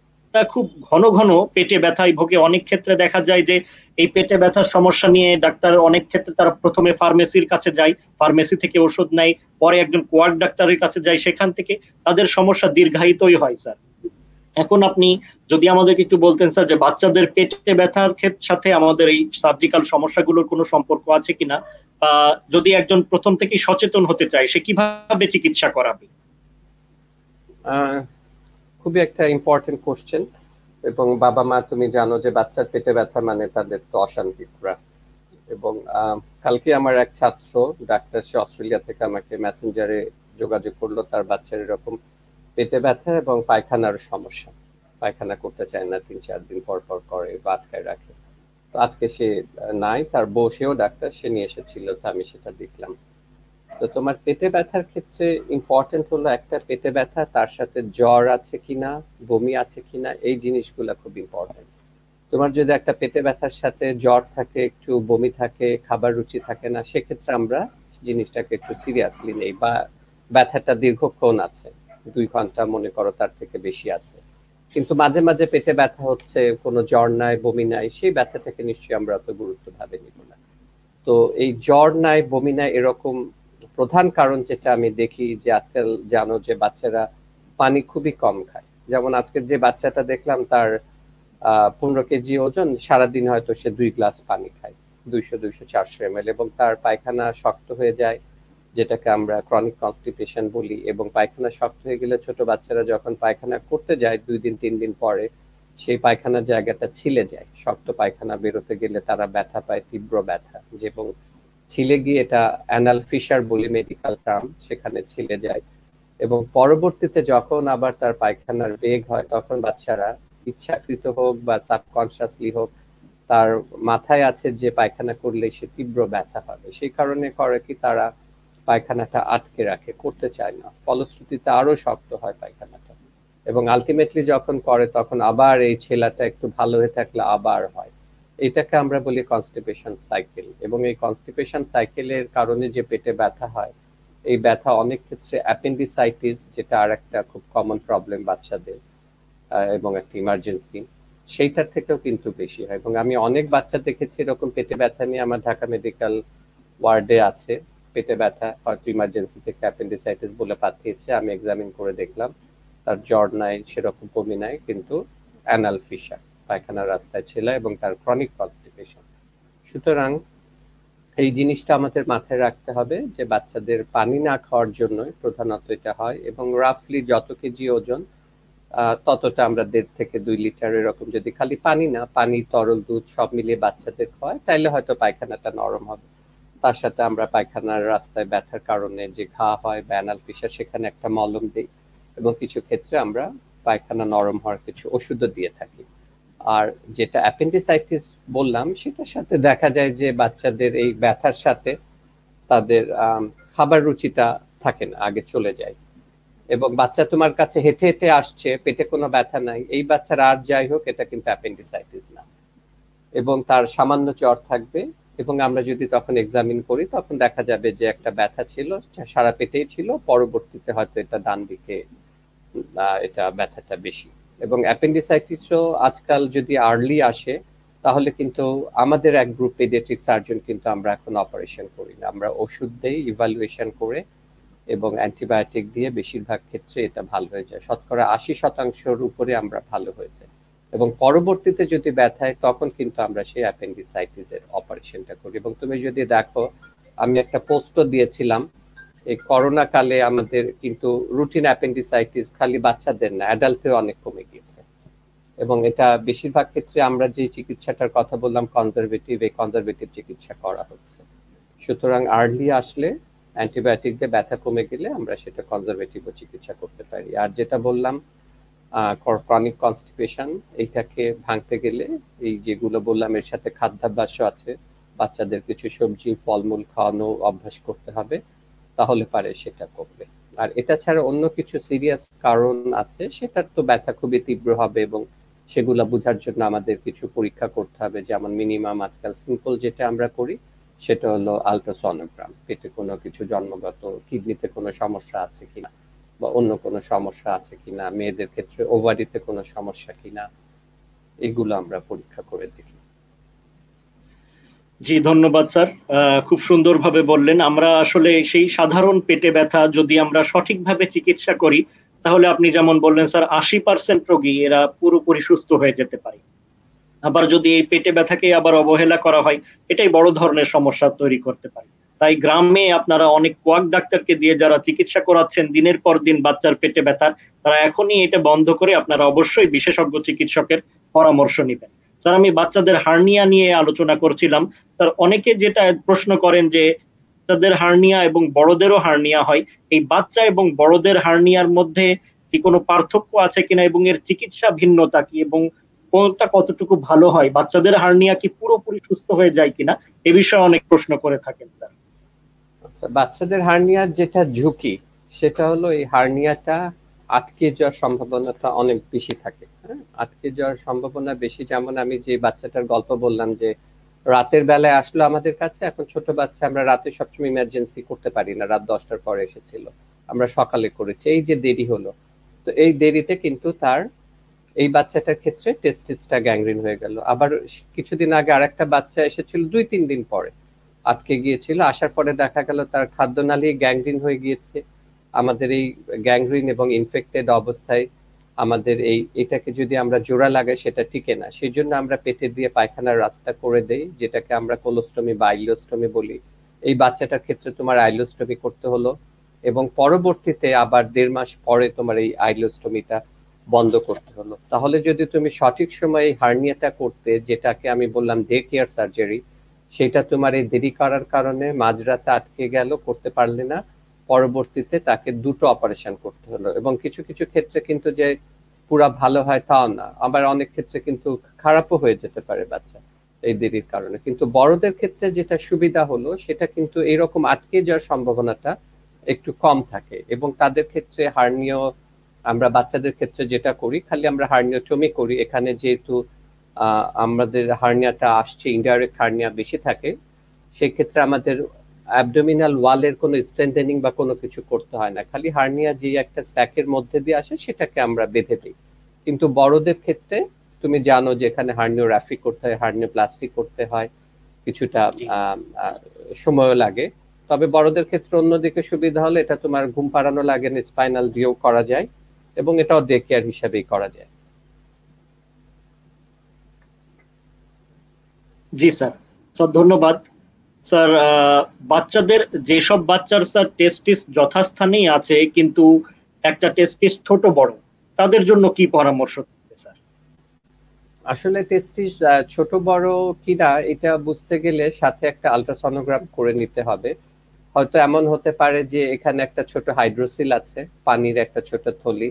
খুব ঘন ঘন পেটে ব্যথায় ভোগে অনেক ক্ষেত্রে দেখা যায় যে এই পেটে ব্যথার সমস্যা নিয়ে ডাক্তার অনেক ক্ষেত্রে তারা প্রথমে ফার্মেসির কাছে যায় ফার্মেসি থেকে ওষুধ নেয় পরে একজন কোয়ার্ড ডাক্তারের কাছে যায় সেখান থেকে তাদের সমস্যা দীর্ঘায়িতই হয় স্যার এখন আপনি যদি আমাদেরকে একটু বলতেন স্যার যে বাচ্চাদের পেটে ব্যথার সাথে আমাদের এই সার্জিক্যাল সমস্যাগুলোর কোনো সম্পর্ক আছে কিনা বা যদি একজন প্রথম থেকেই সচেতন হতে চায় সে কিভাবে চিকিৎসা করাবে খুবই একটা ইম্পর্টেন্ট কোশ্চেন এবং বাবা মা তুমি জানো যে বাচ্চার পেটে ব্যথা মানে তাদের তো অশান্তি পুরা এবং কালকে আমার এক ছাত্র ডাক্তার সে অস্ট্রেলিয়া থেকে আমাকে মেসেঞ্জারে যোগাযোগ করলো তার বাচ্চার এরকম পেটে ব্যথা এবং পায়খানার সমস্যা পায়খানা করতে চায় না তিন চার দিন পর পর করে বা আটকায় রাখে তো আজকে সে নাই তার বউ সেও ডাক্তার সে নিয়ে এসেছিল তা আমি সেটা দেখলাম তো তোমার পেটে ব্যথার ক্ষেত্রে ইম্পর্টেন্ট হলো একটা পেটে ব্যথা তার সাথে জ্বর আছে কিনা বমি আছে কিনা এই জিনিসগুলো খুব ইম্পর্টেন্ট তোমার যদি একটা পেটে ব্যথার সাথে জ্বর থাকে একটু বমি থাকে খাবার রুচি থাকে না সেক্ষেত্রে আমরা জিনিসটাকে একটু সিরিয়াসলি নেই বা ব্যথাটা দীর্ঘক্ষণ আছে দুই ঘন্টা মনে করো তার থেকে বেশি আছে কিন্তু মাঝে মাঝে পেটে ব্যথা হচ্ছে কোনো জ্বর নাই বমি নাই সেই ব্যথাটাকে নিশ্চয়ই আমরা অত গুরুত্ব ভাবে নিব না তো এই জ্বর নাই বমি নাই এরকম প্রধান কারণ যেটা আমি দেখি যে আজকাল জানো যে বাচ্চারা পানি খুবই কম খায় যেমন আজকে যে বাচ্চাটা দেখলাম তার পনেরো কেজি ওজন সারাদিন হয়তো সে দুই গ্লাস পানি খায় দুইশো দুইশো চারশো এম এল এবং তার পায়খানা শক্ত হয়ে যায় যেটাকে আমরা ক্রনিক কনস্টিপেশন বলি এবং পায়খানা শক্ত হয়ে গেলে ছোট বাচ্চারা যখন পায়খানা করতে যায় দুই দিন তিন দিন পরে সেই পায়খানার জায়গাটা ছিলে যায় শক্ত পায়খানা বেরোতে গেলে তারা ব্যথা পায় তীব্র ব্যথা এবং ছিলে গিয়ে এটা অ্যানাল ফিশার বলি মেডিকেল টার্ম সেখানে ছিলে যায় এবং পরবর্তীতে যখন আবার তার পায়খানার বেগ হয় তখন বাচ্চারা ইচ্ছাকৃত হোক বা সাবকনসিয়াসলি হোক তার মাথায় আছে যে পায়খানা করলে সে তীব্র ব্যথা হবে সেই কারণে করে কি তারা পায়খানাটা আটকে রাখে করতে চায় না ফলশ্রুতিতে আরো শক্ত হয় পায়খানাটা এবং আলটিমেটলি যখন করে তখন আবার এই ছেলাটা একটু ভালো হয়ে থাকলে আবার হয় এটাকে আমরা বলি কনস্টিপেশন সাইকেল এবং এই কনস্টিপেশন সাইকেলের কারণে যে পেটে ব্যথা হয় এই ব্যথা অনেক ক্ষেত্রে অ্যাপেন্ডিসাইটিস যেটা আর একটা খুব কমন প্রবলেম বাচ্চাদের এবং একটা ইমার্জেন্সি সেইটার থেকেও কিন্তু বেশি হয় এবং আমি অনেক বাচ্চা দেখেছি এরকম পেটে ব্যথা নিয়ে আমার ঢাকা মেডিকেল ওয়ার্ডে আছে পেটে ব্যথা হয়তো ইমার্জেন্সি থেকে অ্যাপেন্ডিসাইটিস বলে পাঠিয়েছে আমি এক্সামিন করে দেখলাম তার জ্বর নাই সেরকম কমি নাই কিন্তু অ্যানাল ফিশার পায়খানার রাস্তায় ছেলা এবং তার ক্রনিক কনস্টিপেশন সুতরাং এই জিনিসটা আমাদের মাথায় রাখতে হবে যে বাচ্চাদের পানি না খাওয়ার জন্য প্রধানত এটা হয় এবং রাফলি যত কেজি ওজন ততটা আমরা দেড় থেকে দুই লিটার এরকম যদি খালি পানি না পানি তরল দুধ সব মিলিয়ে বাচ্চাদের খাওয়ায় তাইলে হয়তো পায়খানাটা নরম হবে তার সাথে আমরা পায়খানার রাস্তায় ব্যথার কারণে যে ঘা হয় ব্যানাল ফিসার সেখানে একটা মলম দিই এবং কিছু ক্ষেত্রে আমরা পায়খানা নরম হওয়ার কিছু ওষুধও দিয়ে থাকি আর যেটা অ্যাপেন্ডিসাইটিস বললাম সেটার সাথে দেখা যায় যে বাচ্চাদের এই ব্যথার সাথে তাদের খাবার রুচিটা থাকে না আগে চলে যায় এবং বাচ্চা তোমার কাছে হেঁটে হেঁটে আসছে পেটে কোনো ব্যথা নাই এই বাচ্চার আর যাই হোক এটা কিন্তু অ্যাপেন্ডিসাইটিস না এবং তার সামান্য চর থাকবে এবং আমরা যদি তখন এক্সামিন করি তখন দেখা যাবে যে একটা ব্যথা ছিল সারা পেটেই ছিল পরবর্তীতে হয়তো এটা ডান দিকে এটা ব্যথাটা বেশি এবং অ্যাপেন্ডিসাইটিসও আজকাল যদি আর্লি আসে তাহলে কিন্তু আমাদের এক গ্রুপ পেডিয়াট্রিক সার্জন কিন্তু আমরা এখন অপারেশন করি না আমরা ওষুধ দেই ইভালুয়েশন করে এবং অ্যান্টিবায়োটিক দিয়ে বেশিরভাগ ক্ষেত্রে এটা ভালো হয়ে যায় শতকরা আশি শতাংশের উপরে আমরা ভালো হয়ে যাই এবং পরবর্তীতে যদি ব্যথায় তখন কিন্তু আমরা সেই অ্যাপেন্ডিসাইটিসের অপারেশনটা করি এবং তুমি যদি দেখো আমি একটা পোস্টও দিয়েছিলাম এই করোনা কালে আমাদের কিন্তু রুটিন অ্যাপেন্ডিসাইটিস খালি বাচ্চাদের না অ্যাডাল্টে অনেক কমে গিয়েছে এবং এটা বেশিরভাগ ক্ষেত্রে আমরা যে চিকিৎসাটার কথা বললাম কনজারভেটিভ এই কনজারভেটিভ চিকিৎসা করা হচ্ছে সুতরাং আর্লি আসলে অ্যান্টিবায়োটিক দিয়ে ব্যথা কমে গেলে আমরা সেটা কনজারভেটিভও চিকিৎসা করতে পারি আর যেটা বললাম ক্রনিক কনস্টিপেশন এইটাকে ভাঙতে গেলে এই যেগুলো বললাম এর সাথে খাদ্যাভ্যাসও আছে বাচ্চাদের কিছু সবজি ফলমূল খাওয়ানো অভ্যাস করতে হবে তাহলে পারে সেটা করবে আর এটা ছাড়া অন্য কিছু সিরিয়াস কারণ আছে সেটার তো ব্যথা খুবই তীব্র হবে এবং সেগুলা বোঝার জন্য আমাদের কিছু পরীক্ষা করতে হবে যেমন মিনিমাম আজকাল সিম্পল যেটা আমরা করি সেটা হলো আলট্রাসনোগ্রাম পেটে কোনো কিছু জন্মগত কিডনিতে কোনো সমস্যা আছে কিনা বা অন্য কোনো সমস্যা আছে কিনা মেয়েদের ক্ষেত্রে ওভারিতে কোনো সমস্যা কিনা এগুলো আমরা পরীক্ষা করে দেখি জি ধন্যবাদ স্যার খুব সুন্দরভাবে বললেন আমরা আসলে সেই সাধারণ পেটে ব্যথা যদি আমরা সঠিকভাবে চিকিৎসা করি তাহলে আপনি যেমন বললেন স্যার আশি পার্সেন্ট রোগী এরা পুরোপুরি সুস্থ হয়ে যেতে পারে আবার যদি এই পেটে ব্যথাকে আবার অবহেলা করা হয় এটাই বড় ধরনের সমস্যা তৈরি করতে পারে তাই গ্রামে আপনারা অনেক কোয়াক ডাক্তারকে দিয়ে যারা চিকিৎসা করাচ্ছেন দিনের পর দিন বাচ্চার পেটে ব্যথার তারা এখনই এটা বন্ধ করে আপনারা অবশ্যই বিশেষজ্ঞ চিকিৎসকের পরামর্শ নেবেন স্যার আমি বাচ্চাদের হার্নিয়া নিয়ে আলোচনা করছিলাম স্যার অনেকে যেটা প্রশ্ন করেন যে বাচ্চাদের হার্নিয়া এবং বড়দেরও হার্নিয়া হয় এই বাচ্চা এবং বড়দের হার্নিয়ার মধ্যে কি কোনো পার্থক্য আছে কিনা এবং এর চিকিৎসা ভিন্নতা কি এবং কোনটা কতটুকু ভালো হয় বাচ্চাদের হার্নিয়া কি পুরোপুরি সুস্থ হয়ে যায় কিনা এ বিষয়ে অনেক প্রশ্ন করে থাকেন স্যার আচ্ছা, বাচ্চাদের হার্নিয়ার যেটা ঝুঁকি সেটা হলো এই হার্নিয়াটা আটকে যাওয়ার সম্ভাবনাটা অনেক বেশি থাকে আটকে যাওয়ার সম্ভাবনা বেশি যেমন আমি যে বাচ্চাটার গল্প বললাম যে রাতের বেলায় আসলো আমাদের কাছে এখন ছোট বাচ্চা আমরা রাতে সবসময় ইমার্জেন্সি করতে পারি না রাত দশটার পরে এসেছিল আমরা সকালে করেছি এই যে দেরি হলো তো এই দেরিতে কিন্তু তার এই বাচ্চাটার ক্ষেত্রে টেস্টিসটা গ্যাংরিন হয়ে গেল আবার কিছুদিন আগে আরেকটা বাচ্চা এসেছিল দুই তিন দিন পরে আটকে গিয়েছিল আসার পরে দেখা গেল তার খাদ্য খাদ্যনালী গ্যাংরিন হয়ে গিয়েছে আমাদের এই গ্যাংরিন এবং ইনফেক্টেড অবস্থায় আমাদের এই এটাকে যদি আমরা জোড়া লাগাই সেটা টিকে না সেই জন্য আমরা পেটে দিয়ে পায়খানার রাস্তা করে দেই যেটাকে আমরা কোলোস্টমি বা আইলোস্টমি বলি এই বাচ্চাটার ক্ষেত্রে তোমার আইলোস্টমি করতে হলো এবং পরবর্তীতে আবার দেড় মাস পরে তোমার এই আইলোস্টমিটা বন্ধ করতে হলো তাহলে যদি তুমি সঠিক সময়ে হার্নিয়াটা করতে যেটাকে আমি বললাম ডে কেয়ার সার্জারি সেটা তোমার এই দেরি করার কারণে মাঝরাতে আটকে গেল করতে পারলে না পরবর্তীতে তাকে দুটো অপারেশন করতে হলো এবং কিছু কিছু ক্ষেত্রে কিন্তু যে পুরা ভালো হয় তাও না আবার অনেক ক্ষেত্রে কিন্তু খারাপও হয়ে যেতে পারে বাচ্চা এই দেরির কারণে কিন্তু বড়দের ক্ষেত্রে যেটা সুবিধা হলো সেটা কিন্তু এরকম আটকে যাওয়ার সম্ভাবনাটা একটু কম থাকে এবং তাদের ক্ষেত্রে হার্নিও আমরা বাচ্চাদের ক্ষেত্রে যেটা করি খালি আমরা চমি করি এখানে যেহেতু আমাদের হার্নিয়াটা আসছে ইনডাইরেক্ট হার্নিয়া বেশি থাকে সেক্ষেত্রে আমাদের অ্যাবডোমিনাল ওয়ালের কোনো স্ট্রেন্থেনিং বা কোনো কিছু করতে হয় না খালি হার্নিয়া যে একটা স্যাকের মধ্যে দিয়ে আসে সেটাকে আমরা বেঁধে দিই কিন্তু বড়দের ক্ষেত্রে তুমি জানো যে এখানে হার্নিও হার্নিওগ্রাফি করতে হয় হার্নিও প্লাস্টিক করতে হয় কিছুটা সময়ও লাগে তবে বড়দের ক্ষেত্রে অন্যদিকে সুবিধা হলে এটা তোমার ঘুম পাড়ানো লাগে না স্পাইনাল দিয়েও করা যায় এবং এটাও ডে কেয়ার হিসাবেই করা যায় জি স্যার স্যার ধন্যবাদ স্যার বাচ্চাদের যেসব বাচ্চার স্যার টেস্টিস যথাস্থানেই আছে কিন্তু একটা টেস্টিস ছোট বড় তাদের জন্য কি পরামর্শ আসলে টেস্টিস ছোট বড় কিনা এটা বুঝতে গেলে সাথে একটা আলট্রাসনোগ্রাম করে নিতে হবে হয়তো এমন হতে পারে যে এখানে একটা ছোট হাইড্রোসিল আছে পানির একটা ছোট থলি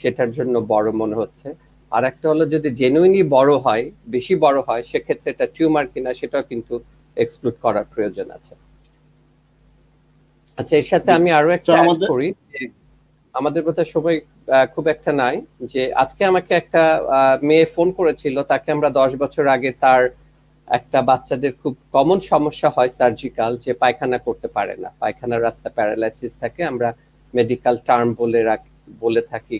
সেটার জন্য বড় মনে হচ্ছে আর একটা হলো যদি জেনুইনই বড় হয় বেশি বড় হয় সেক্ষেত্রে এটা টিউমার কিনা সেটাও কিন্তু এক্সক্লুড করার প্রয়োজন আছে আচ্ছা এর সাথে আমি আরো একটা অ্যাড করি আমাদের বোধহয় সময় খুব একটা নাই যে আজকে আমাকে একটা মেয়ে ফোন করেছিল তাকে আমরা দশ বছর আগে তার একটা বাচ্চাদের খুব কমন সমস্যা হয় সার্জিক্যাল যে পায়খানা করতে পারে না পায়খানার রাস্তা প্যারালাইসিস থাকে আমরা মেডিকেল টার্ম বলে রাখি বলে থাকি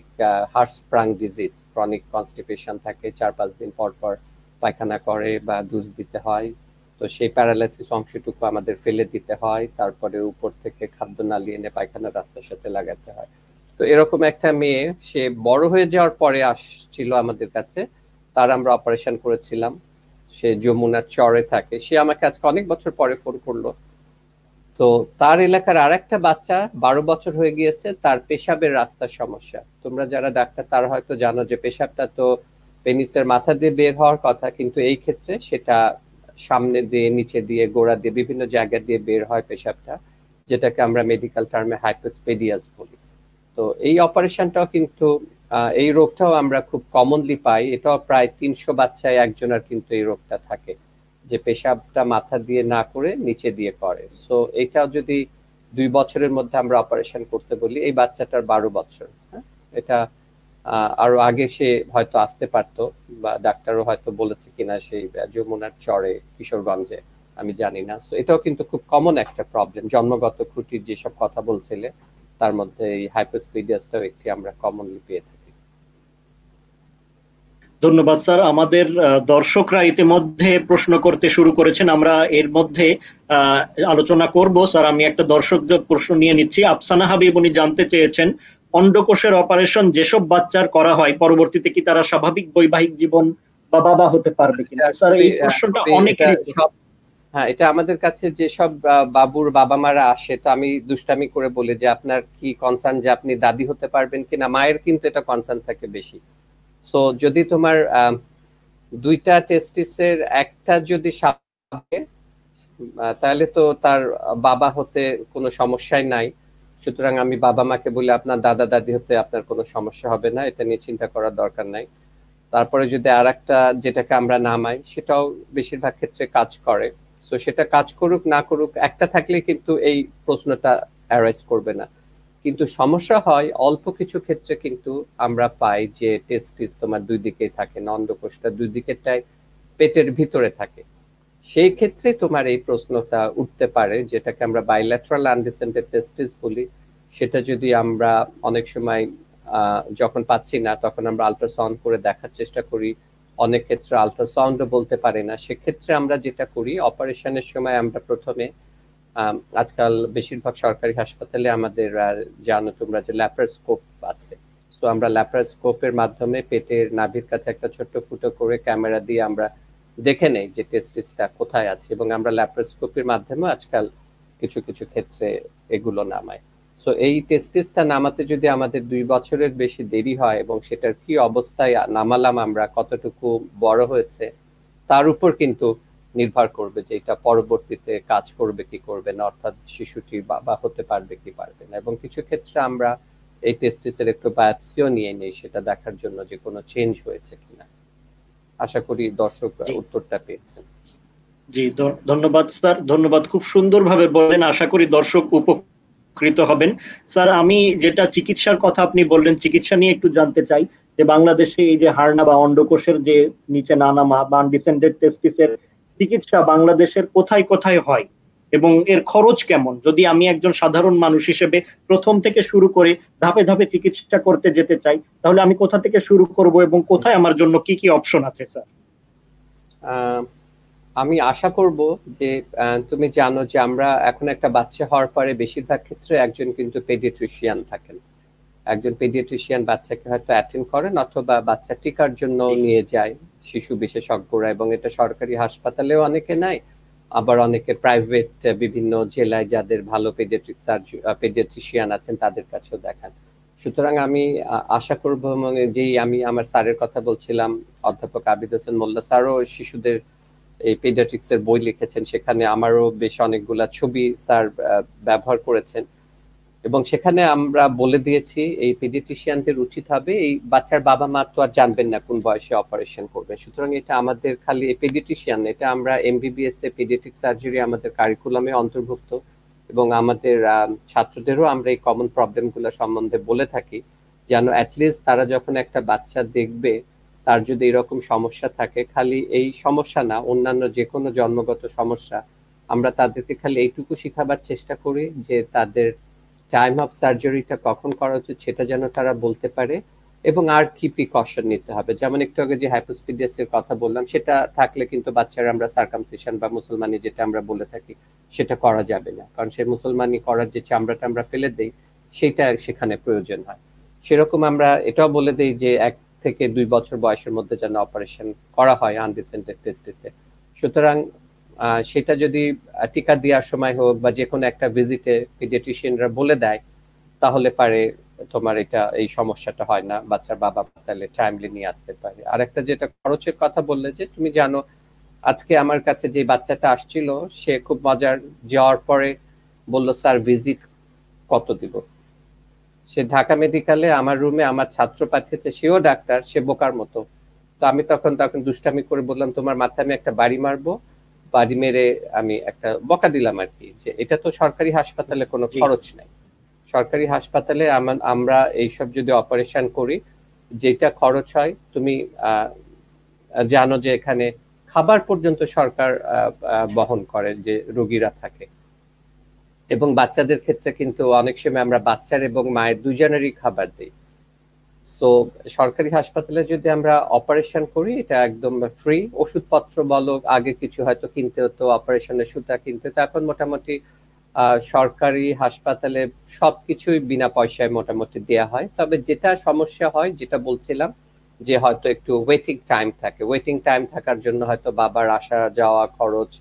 হার্সপ্রাং ডিজিজ ক্রনিক কনস্টিপেশন থাকে চার পাঁচ দিন পর পর পায়খানা করে বা দুধ দিতে হয় তো সেই প্যারালাইসিস অংশটুকু আমাদের ফেলে দিতে হয় তারপরে উপর থেকে খাদ্য না এনে পায়খানা রাস্তার সাথে লাগাতে হয় তো এরকম একটা মেয়ে সে বড় হয়ে যাওয়ার পরে আসছিল আমাদের কাছে তার আমরা অপারেশন করেছিলাম সে যমুনার চরে থাকে সে আমাকে আজকে অনেক বছর পরে ফোন করলো তো তার এলাকার আর একটা বাচ্চা বারো বছর হয়ে গিয়েছে তার পেশাবের রাস্তার সমস্যা তোমরা যারা ডাক্তার তারা হয়তো জানো যে পেশাবটা তো পেনিসের মাথা দিয়ে বের হওয়ার কথা কিন্তু এই ক্ষেত্রে সেটা সামনে দিয়ে নিচে দিয়ে গোড়া দিয়ে বিভিন্ন জায়গা দিয়ে বের হয় পেশাবটা যেটাকে আমরা মেডিকেল টার্মে হাইপোস্পেডিয়াস বলি তো এই অপারেশনটাও কিন্তু এই রোগটাও আমরা খুব কমনলি পাই এটাও প্রায় তিনশো বাচ্চায় একজনের কিন্তু এই রোগটা থাকে যে পেশাবটা মাথা দিয়ে না করে নিচে দিয়ে করে সো এটাও যদি দুই বছরের মধ্যে আমরা অপারেশন করতে বলি এই বাচ্চাটার বারো বছর হ্যাঁ এটা আরো আগে সে হয়তো আসতে পারতো বা ডাক্তারও হয়তো বলেছে কিনা সেই যমুনার চরে কিশোরগঞ্জে আমি জানি না এটাও কিন্তু খুব কমন একটা প্রবলেম জন্মগত ত্রুটির যেসব কথা বলছিলে তার মধ্যে এই হাইপোস্পিডিয়াসটাও একটি আমরা কমনলি পেয়ে থাকি ধন্যবাদ স্যার আমাদের দর্শকরা ইতিমধ্যে প্রশ্ন করতে শুরু করেছেন আমরা এর মধ্যে আলোচনা করব স্যার আমি একটা দর্শক প্রশ্ন নিয়ে নিচ্ছি আফসানা হাবিব উনি জানতে চেয়েছেন অন্ডকোষের অপারেশন যেসব বাচ্চার করা হয় পরবর্তীতে কি তারা স্বাভাবিক বৈবাহিক জীবন বা বাবা হতে পারবে কিনা স্যার এই প্রশ্নটা অনেক হ্যাঁ এটা আমাদের কাছে যেসব বাবুর বাবা মারা আসে তো আমি দুষ্টামি করে বলি যে আপনার কি কনসার্ন যে আপনি দাদি হতে পারবেন কিনা মায়ের কিন্তু এটা কনসার্ন থাকে বেশি সো যদি তোমার দুইটা টেস্টিসের একটা যদি সাপে তাহলে তো তার বাবা হতে কোনো সমস্যাই নাই সুতরাং আমি বাবা মাকে বলি আপনার দাদা দাদি হতে আপনার কোনো সমস্যা হবে না এটা নিয়ে চিন্তা করার দরকার নাই তারপরে যদি আর একটা যেটাকে আমরা নামাই সেটাও বেশিরভাগ ক্ষেত্রে কাজ করে সো সেটা কাজ করুক না করুক একটা থাকলে কিন্তু এই প্রশ্নটা অ্যারাইজ করবে না কিন্তু সমস্যা হয় অল্প কিছু ক্ষেত্রে কিন্তু আমরা পাই যে টেস্টিস তোমার দুই দিকেই থাকে নন্দকোষটা দুই দিকেরটাই পেটের ভিতরে থাকে সেই ক্ষেত্রে তোমার এই প্রশ্নটা উঠতে পারে যেটাকে আমরা বাইল্যাট্রাল আনডিসেন্টেড টেস্টিস বলি সেটা যদি আমরা অনেক সময় যখন পাচ্ছি না তখন আমরা আলট্রাসাউন্ড করে দেখার চেষ্টা করি অনেক ক্ষেত্রে আলট্রাসাউন্ডও বলতে পারি না সেক্ষেত্রে আমরা যেটা করি অপারেশনের সময় আমরা প্রথমে আজকাল বেশিরভাগ সরকারি হাসপাতালে আমাদের জানো তোমরা যে ল্যাপারস্কোপ আছে তো আমরা ল্যাপারস্কোপের মাধ্যমে পেটের নাভির কাছে একটা ছোট্ট ফুটো করে ক্যামেরা দিয়ে আমরা দেখে নেই যে টেস্টিসটা কোথায় আছে এবং আমরা ল্যাপ্রোস্কোপির মাধ্যমে আজকাল কিছু কিছু ক্ষেত্রে এগুলো নামায় তো এই টেস্টিসটা নামাতে যদি আমাদের দুই বছরের বেশি দেরি হয় এবং সেটার কি অবস্থায় নামালাম আমরা কতটুকু বড় হয়েছে তার উপর কিন্তু নির্ভর করবে যে এটা পরবর্তীতে কাজ করবে কি করবে না অর্থাৎ শিশুটির বাবা হতে পারবে কি পারবে না এবং কিছু ক্ষেত্রে আমরা এই টেস্টিসের একটু বায়োপসিও নিয়ে নিই সেটা দেখার জন্য যে কোনো চেঞ্জ হয়েছে কিনা আশা করি দর্শক উত্তরটা পেয়েছেন জি ধন্যবাদ স্যার ধন্যবাদ খুব সুন্দরভাবে বলেন আশা করি দর্শক উপকৃত হবেন স্যার আমি যেটা চিকিৎসার কথা আপনি বললেন চিকিৎসা নিয়ে একটু জানতে চাই যে বাংলাদেশে এই যে হারনা বা অন্ডকোষের যে নিচে নানা বা আনডিসেন্ডেড টেস্টিসের চিকিৎসা বাংলাদেশের কোথায় কোথায় হয় এবং এর খরচ কেমন যদি আমি একজন সাধারণ মানুষ হিসেবে প্রথম থেকে শুরু করে ধাপে ধাপে চিকিৎসা করতে যেতে চাই তাহলে আমি কোথা থেকে শুরু করব এবং কোথায় আমার জন্য কি কি অপশন আছে স্যার আমি আশা করব যে তুমি জানো যে আমরা এখন একটা বাচ্চা হওয়ার পরে বেশিরভাগ ক্ষেত্রে একজন কিন্তু পেডিয়াট্রিশিয়ান থাকেন একজন পেডিয়াট্রিশিয়ান বাচ্চাকে হয়তো অ্যাটেন্ড করেন অথবা বাচ্চা টিকার জন্য নিয়ে যায় শিশু বিশেষজ্ঞরা এবং এটা সরকারি হাসপাতালেও অনেকে নেয় আবার অনেকে প্রাইভেট বিভিন্ন জেলায় যাদের ভালো পেডিয়াট্রিক সার্জন পেডিয়াট্রিশিয়ান আছেন তাদের কাছেও দেখান সুতরাং আমি আশা করব মানে যেই আমি আমার স্যারের কথা বলছিলাম অধ্যাপক আবিদ হোসেন মোল্লা স্যারও শিশুদের এই পেডিয়াট্রিক্সের বই লিখেছেন সেখানে আমারও বেশ অনেকগুলা ছবি স্যার ব্যবহার করেছেন এবং সেখানে আমরা বলে দিয়েছি এই পেডিটিশিয়ানদের উচিত হবে এই বাচ্চার বাবা মা তো আর জানবেন না কোন বয়সে অপারেশন করবেন সুতরাং এটা আমাদের খালি পেডিটিশিয়ান এটা আমরা এমবিবিএস এ পেডিয়াট্রিক সার্জারি আমাদের কারিকুলামে অন্তর্ভুক্ত এবং আমাদের ছাত্রদেরও আমরা এই কমন প্রবলেমগুলো সম্বন্ধে বলে থাকি যেন অ্যাটলিস্ট তারা যখন একটা বাচ্চা দেখবে তার যদি এরকম সমস্যা থাকে খালি এই সমস্যা না অন্যান্য যে কোনো জন্মগত সমস্যা আমরা তাদেরকে খালি এইটুকু শিখাবার চেষ্টা করি যে তাদের টাইম অফ সার্জারিটা কখন করা উচিত সেটা যেন তারা বলতে পারে এবং আর কি প্রিকশন নিতে হবে যেমন একটু আগে যে হাইপোস্পিডিয়াস এর কথা বললাম সেটা থাকলে কিন্তু বাচ্চারা আমরা সার্কামসেশন বা মুসলমানি যেটা আমরা বলে থাকি সেটা করা যাবে না কারণ সে মুসলমানি করার যে চামড়াটা আমরা ফেলে দেই সেটা সেখানে প্রয়োজন হয় সেরকম আমরা এটাও বলে দেই যে এক থেকে দুই বছর বয়সের মধ্যে যেন অপারেশন করা হয় আনডিসেন্টেড টেস্টিসে সুতরাং সেটা যদি টিকা দেওয়ার সময় হোক বা যে কোনো একটা ভিজিটে পিডিয়াট্রিশিয়ানরা বলে দেয় তাহলে পারে তোমার এটা এই সমস্যাটা হয় না বাচ্চার বাবা তাহলে টাইমলি নিয়ে আসতে পারে আর একটা যেটা খরচের কথা বললে যে তুমি জানো আজকে আমার কাছে যে বাচ্চাটা আসছিল সে খুব মজার যাওয়ার পরে বলল স্যার ভিজিট কত দিব সে ঢাকা মেডিকেলে আমার রুমে আমার ছাত্র পাঠিয়েছে সেও ডাক্তার সে বোকার মতো তো আমি তখন তখন দুষ্টামি করে বললাম তোমার মাথায় আমি একটা বাড়ি মারবো বাড়ি মেরে আমি একটা বকা দিলাম আর কি যে এটা তো সরকারি হাসপাতালে কোনো খরচ নাই সরকারি হাসপাতালে আমরা এইসব যদি অপারেশন করি যেটা খরচ হয় তুমি জানো যে এখানে খাবার পর্যন্ত সরকার বহন করে যে রোগীরা থাকে এবং বাচ্চাদের ক্ষেত্রে কিন্তু অনেক সময় আমরা বাচ্চার এবং মায়ের দুজনেরই খাবার দিই সো সরকারি হাসপাতালে যদি আমরা অপারেশন করি এটা একদম ফ্রি ওষুধপত্র বলো আগে কিছু হয়তো কিনতে হতো অপারেশনের সুতা কিনতে হতো এখন মোটামুটি সরকারি হাসপাতালে সবকিছুই বিনা পয়সায় মোটামুটি দেয়া হয় তবে যেটা সমস্যা হয় যেটা বলছিলাম যে হয়তো একটু ওয়েটিং টাইম থাকে ওয়েটিং টাইম থাকার জন্য হয়তো বাবার আসা যাওয়া খরচ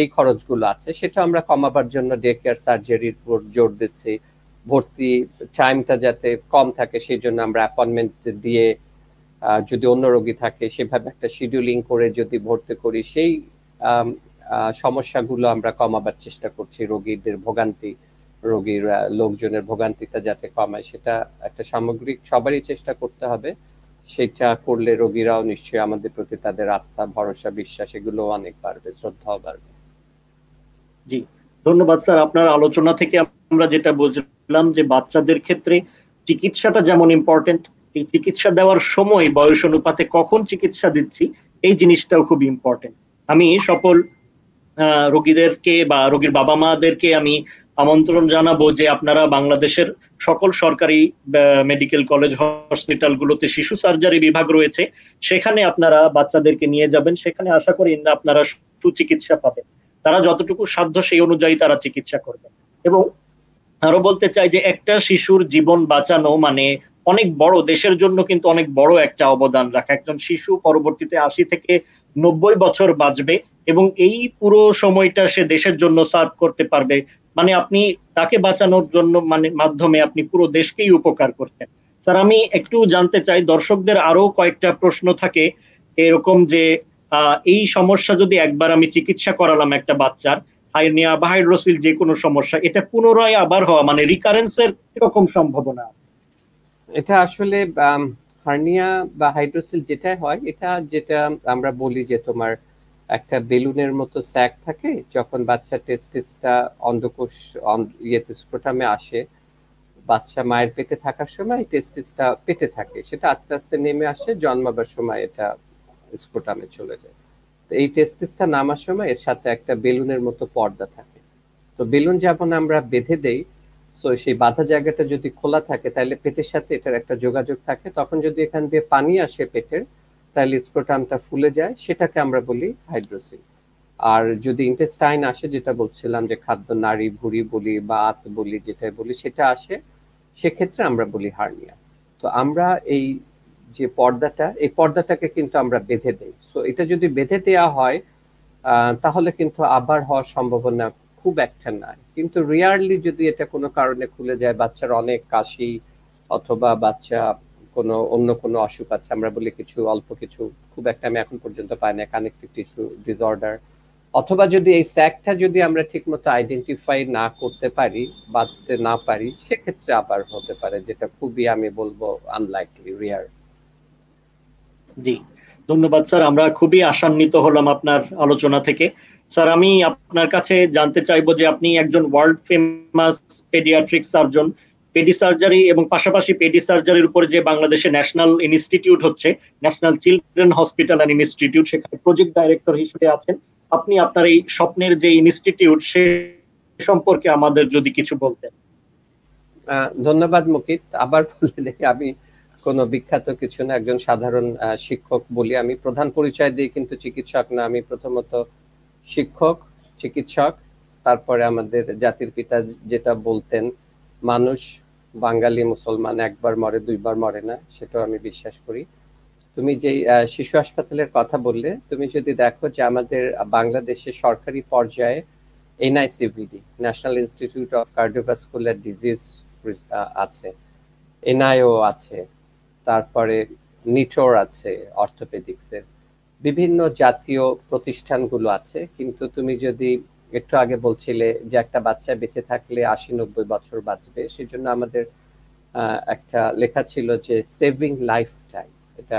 এই খরচগুলো আছে সেটা আমরা কমাবার জন্য ডে কেয়ার সার্জারির উপর জোর দিচ্ছি ভর্তি টাইমটা যাতে কম থাকে সেই জন্য আমরা অ্যাপয়েন্টমেন্ট দিয়ে যদি অন্য রোগী থাকে সেভাবে একটা শিডিউলিং করে যদি ভর্তি করি সেই সমস্যাগুলো আমরা কমাবার চেষ্টা করছি রোগীদের ভোগান্তি রোগীর লোকজনের ভোগান্তিটা যাতে কমায় সেটা একটা সামগ্রিক সবারই চেষ্টা করতে হবে সেটা করলে রোগীরাও নিশ্চয়ই আমাদের প্রতি তাদের আস্থা ভরসা বিশ্বাস এগুলো অনেক বাড়বে শ্রদ্ধাও বাড়বে জি ধন্যবাদ স্যার আপনার আলোচনা থেকে আমরা যেটা বুঝলাম যে বাচ্চাদের ক্ষেত্রে চিকিৎসাটা যেমন ইম্পর্টেন্ট এই চিকিৎসা দেওয়ার সময় বয়স অনুপাতে কখন চিকিৎসা দিচ্ছি এই জিনিসটাও খুব ইম্পর্টেন্ট আমি সকল রোগীদেরকে বা রোগীর বাবা মাদেরকে আমি আমন্ত্রণ জানাবো যে আপনারা বাংলাদেশের সকল সরকারি মেডিকেল কলেজ হসপিটাল গুলোতে শিশু সার্জারি বিভাগ রয়েছে সেখানে আপনারা বাচ্চাদেরকে নিয়ে যাবেন সেখানে আশা করি আপনারা সুচিকিৎসা পাবেন তারা যতটুকু সাধ্য সেই অনুযায়ী তারা চিকিৎসা করবে এবং আরো বলতে চাই যে একটা শিশুর জীবন বাঁচানো মানে অনেক বড় দেশের জন্য কিন্তু অনেক বড় একটা অবদান রাখা একজন শিশু পরবর্তীতে আশি থেকে নব্বই বছর বাঁচবে এবং এই পুরো সময়টা সে দেশের জন্য সার্ভ করতে পারবে মানে আপনি তাকে বাঁচানোর জন্য মানে মাধ্যমে আপনি পুরো দেশকেই উপকার করছেন স্যার আমি একটু জানতে চাই দর্শকদের আরো কয়েকটা প্রশ্ন থাকে এরকম যে এই সমস্যা যদি একবার আমি চিকিৎসা করালাম একটা বাচ্চার হাইনিয়া বা হাইড্রোসিল যে কোনো সমস্যা এটা পুনরায় আবার হওয়া মানে রিকারেন্সের এরকম সম্ভাবনা এটা আসলে হার্নিয়া বা হাইড্রোসিল যেটা হয় এটা যেটা আমরা বলি যে তোমার একটা বেলুনের মতো স্যাক থাকে যখন বাচ্চা টেস্টিসটা অন্ধকোষ ইয়েতে স্ক্রোটামে আসে বাচ্চা মায়ের পেটে থাকার সময় টেস্টিসটা পেটে থাকে সেটা আস্তে আস্তে নেমে আসে জন্মাবার সময় এটা স্ক্রোটামে চলে যায় তো এই টেস্টিসটা নামার সময় এর সাথে একটা বেলুনের মতো পর্দা থাকে তো বেলুন যেমন আমরা বেঁধে দেই তো সেই বাধা জায়গাটা যদি খোলা থাকে তাহলে পেটের সাথে এটার একটা যোগাযোগ থাকে তখন যদি এখান দিয়ে পানি আসে পেটের তাহলে স্ক্রোটামটা ফুলে যায় সেটাকে আমরা বলি হাইড্রোসিল আর যদি ইন্টেস্টাইন আসে যেটা বলছিলাম যে খাদ্য নারী ভুড়ি বলি বা আত বলি যেটা বলি সেটা আসে সেক্ষেত্রে আমরা বলি হার্নিয়া তো আমরা এই যে পর্দাটা এই পর্দাটাকে কিন্তু আমরা বেঁধে দেই সো এটা যদি বেঁধে দেওয়া হয় তাহলে কিন্তু আবার হওয়ার সম্ভাবনা খুব একটা নাই কিন্তু রিয়ারলি যদি এটা কোনো কারণে খুলে যায় বাচ্চার অনেক কাশি অথবা বাচ্চা কোনো অন্য কোনো অসুখ আছে আমরা বলি কিছু অল্প কিছু খুব একটা আমি এখন পর্যন্ত পাই না কানেক্টিভ টিস্যু ডিসঅর্ডার অথবা যদি এই স্যাকটা যদি আমরা ঠিক মতো আইডেন্টিফাই না করতে পারি বাঁধতে না পারি সেক্ষেত্রে আবার হতে পারে যেটা খুবই আমি বলবো আনলাইকলি রিয়ার জি ধন্যবাদ স্যার আমরা খুবই আশান্বিত হলাম আপনার আলোচনা থেকে স্যার আমি আপনার কাছে জানতে চাইবো যে আপনি একজন world famous pediatric surgeon pedi surgery এবং পাশাপাশি পেডি সার্জারির উপরে যে বাংলাদেশে ন্যাশনাল ইনস্টিটিউট হচ্ছে national children hospital and institute সেখানে প্রজেক্ট ডাইরেক্টর হিসেবে আছেন আপনি আপনার এই স্বপ্নের যে ইনস্টিটিউট সে সম্পর্কে আমাদের যদি কিছু বলতেন ধন্যবাদ মুকিত আবার বলে দেখি আমি কোনো বিখ্যাত কিছু না একজন সাধারণ শিক্ষক বলি আমি প্রধান পরিচয় দিয়ে কিন্তু চিকিৎসক না আমি প্রথমত শিক্ষক চিকিৎসক তারপরে আমাদের জাতির পিতা যেটা বলতেন মানুষ বাঙালি মুসলমান একবার মরে দুইবার মরে না সেটাও আমি বিশ্বাস করি তুমি যে শিশু হাসপাতালের কথা বললে তুমি যদি দেখো যে আমাদের বাংলাদেশে সরকারি পর্যায়ে NICVD national institute of cardiovascular disease আছে এনআইও আছে তারপরে নিচর আছে অর্থোপেডিক্সের বিভিন্ন জাতীয় প্রতিষ্ঠানগুলো আছে কিন্তু তুমি যদি একটু আগে বলছিলে যে একটা বাচ্চা বেঁচে থাকলে আশি নব্বই বছর বাঁচবে সেই জন্য আমাদের একটা লেখা ছিল যে সেভিং লাইফ টাইম এটা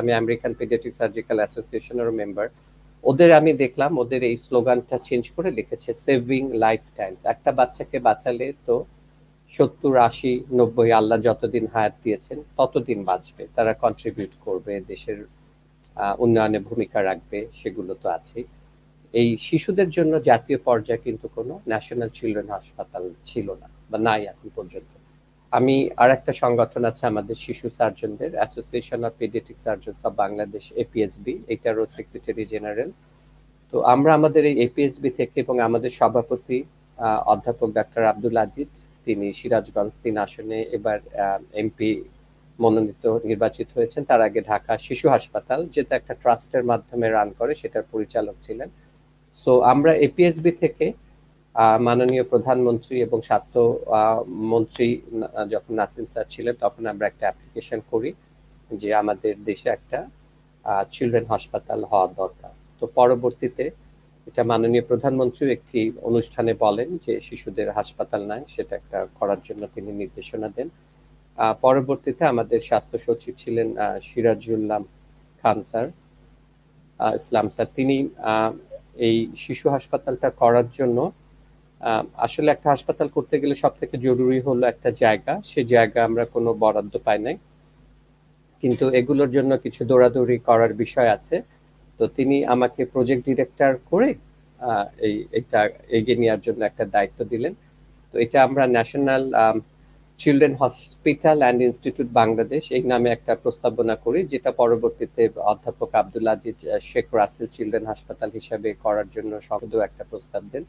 আমি আমেরিকান পেডিয়াট্রিক সার্জিক্যাল অ্যাসোসিয়েশনের মেম্বার ওদের আমি দেখলাম ওদের এই স্লোগানটা চেঞ্জ করে লিখেছে সেভিং লাইফ টাইমস একটা বাচ্চাকে বাঁচালে তো সত্তর আশি নব্বই আল্লাহ যতদিন হায়াত দিয়েছেন ততদিন বাঁচবে তারা কন্ট্রিবিউট করবে দেশের উন্নয়নে ভূমিকা রাখবে সেগুলো তো আছে এই শিশুদের জন্য জাতীয় পর্যায়ে কিন্তু কোনো ন্যাশনাল চিলড্রেন হাসপাতাল ছিল না বা নাই এখন পর্যন্ত আমি আর একটা সংগঠন আছে আমাদের শিশু সার্জনদের association of pediatric surgeons of Bangladesh APSB এটারও সেক্রেটারি জেনারেল তো আমরা আমাদের এই এপিএসবি থেকে এবং আমাদের সভাপতি অধ্যাপক ডাক্তার আব্দুল আজিজ তিনি সিরাজগঞ্জ তিন আসনে এবার এমপি মনোনীত নির্বাচিত হয়েছেন তার আগে ঢাকা শিশু হাসপাতাল যেটা একটা ট্রাস্টের মাধ্যমে রান করে সেটার পরিচালক ছিলেন সো আমরা এপিএসবি থেকে মাননীয় প্রধানমন্ত্রী এবং স্বাস্থ্য মন্ত্রী যখন নাসিম স্যার ছিলেন তখন আমরা একটা অ্যাপ্লিকেশন করি যে আমাদের দেশে একটা চিলড্রেন হাসপাতাল হওয়া দরকার তো পরবর্তীতে এটা মাননীয় প্রধানমন্ত্রী একটি অনুষ্ঠানে বলেন যে শিশুদের হাসপাতাল নাই সেটা একটা করার জন্য তিনি নির্দেশনা দেন পরবর্তীতে আমাদের স্বাস্থ্য সচিব ছিলেন সিরাজুল্লাম খান স্যার ইসলাম স্যার তিনি এই শিশু হাসপাতালটা করার জন্য আসলে একটা হাসপাতাল করতে গেলে সব থেকে জরুরি হলো একটা জায়গা সে জায়গা আমরা কোনো বরাদ্দ পাই নাই কিন্তু এগুলোর জন্য কিছু দৌড়াদৌড়ি করার বিষয় আছে তো তিনি আমাকে প্রজেক্ট ডিরেক্টর করে এই এটা এগিয়ে নেওয়ার জন্য একটা দায়িত্ব দিলেন তো এটা আমরা national children hospital and institute Bangladesh এই নামে একটা প্রস্তাবনা করি যেটা পরবর্তীতে অধ্যাপক আব্দুল আজিজ শেখ রাসেল চিলড্রেন হাসপাতাল হিসাবে করার জন্য শব্দ একটা প্রস্তাব দেন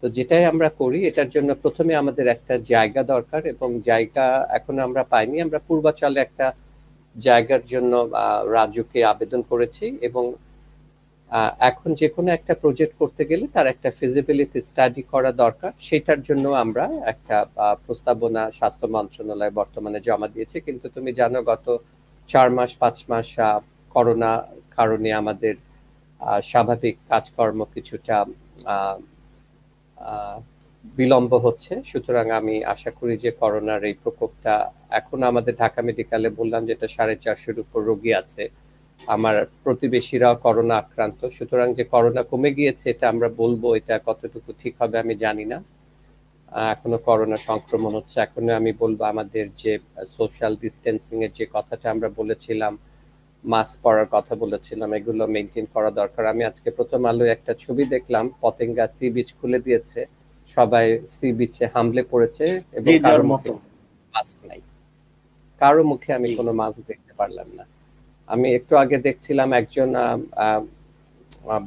তো যেটাই আমরা করি এটার জন্য প্রথমে আমাদের একটা জায়গা দরকার এবং জায়গা এখন আমরা পাইনি আমরা পূর্বাচলে একটা জায়গার জন্য রাজুকে আবেদন করেছি এবং এখন যে কোনো একটা প্রজেক্ট করতে গেলে তার একটা ফিজিবিলিটি স্টাডি করা দরকার সেটার জন্য আমরা একটা প্রস্তাবনা স্বাস্থ্য মন্ত্রণালয় বর্তমানে জমা দিয়েছে কিন্তু তুমি জানো গত চার মাস পাঁচ মাস করোনা কারণে আমাদের স্বাভাবিক কাজকর্ম কিছুটা বিলম্ব হচ্ছে সুতরাং আমি আশা করি যে করোনার এই প্রকোপটা এখন আমাদের ঢাকা মেডিকেলে বললাম যেটা সাড়ে চারশোর উপর রোগী আছে আমার প্রতিবেশীরাও করোনা আক্রান্ত সুতরাং যে করোনা কমে গিয়েছে এটা আমরা বলবো এটা কতটুকু ঠিক হবে আমি জানি না এখনো করোনা সংক্রমণ হচ্ছে এখনো আমি বলবো আমাদের যে সোশ্যাল ডিস্টেন্সিং এর যে কথাটা আমরা বলেছিলাম মাস্ক পরার কথা বলেছিলাম এগুলো মেনটেন করা দরকার আমি আজকে প্রথম আলো একটা ছবি দেখলাম পতেঙ্গা সি বিচ খুলে দিয়েছে সবাই সি বিচে হামলে পড়েছে এবং কারো মুখে মাস্ক নাই কারো মুখে আমি কোনো মাস্ক দেখতে পারলাম না আমি একটু আগে দেখছিলাম একজন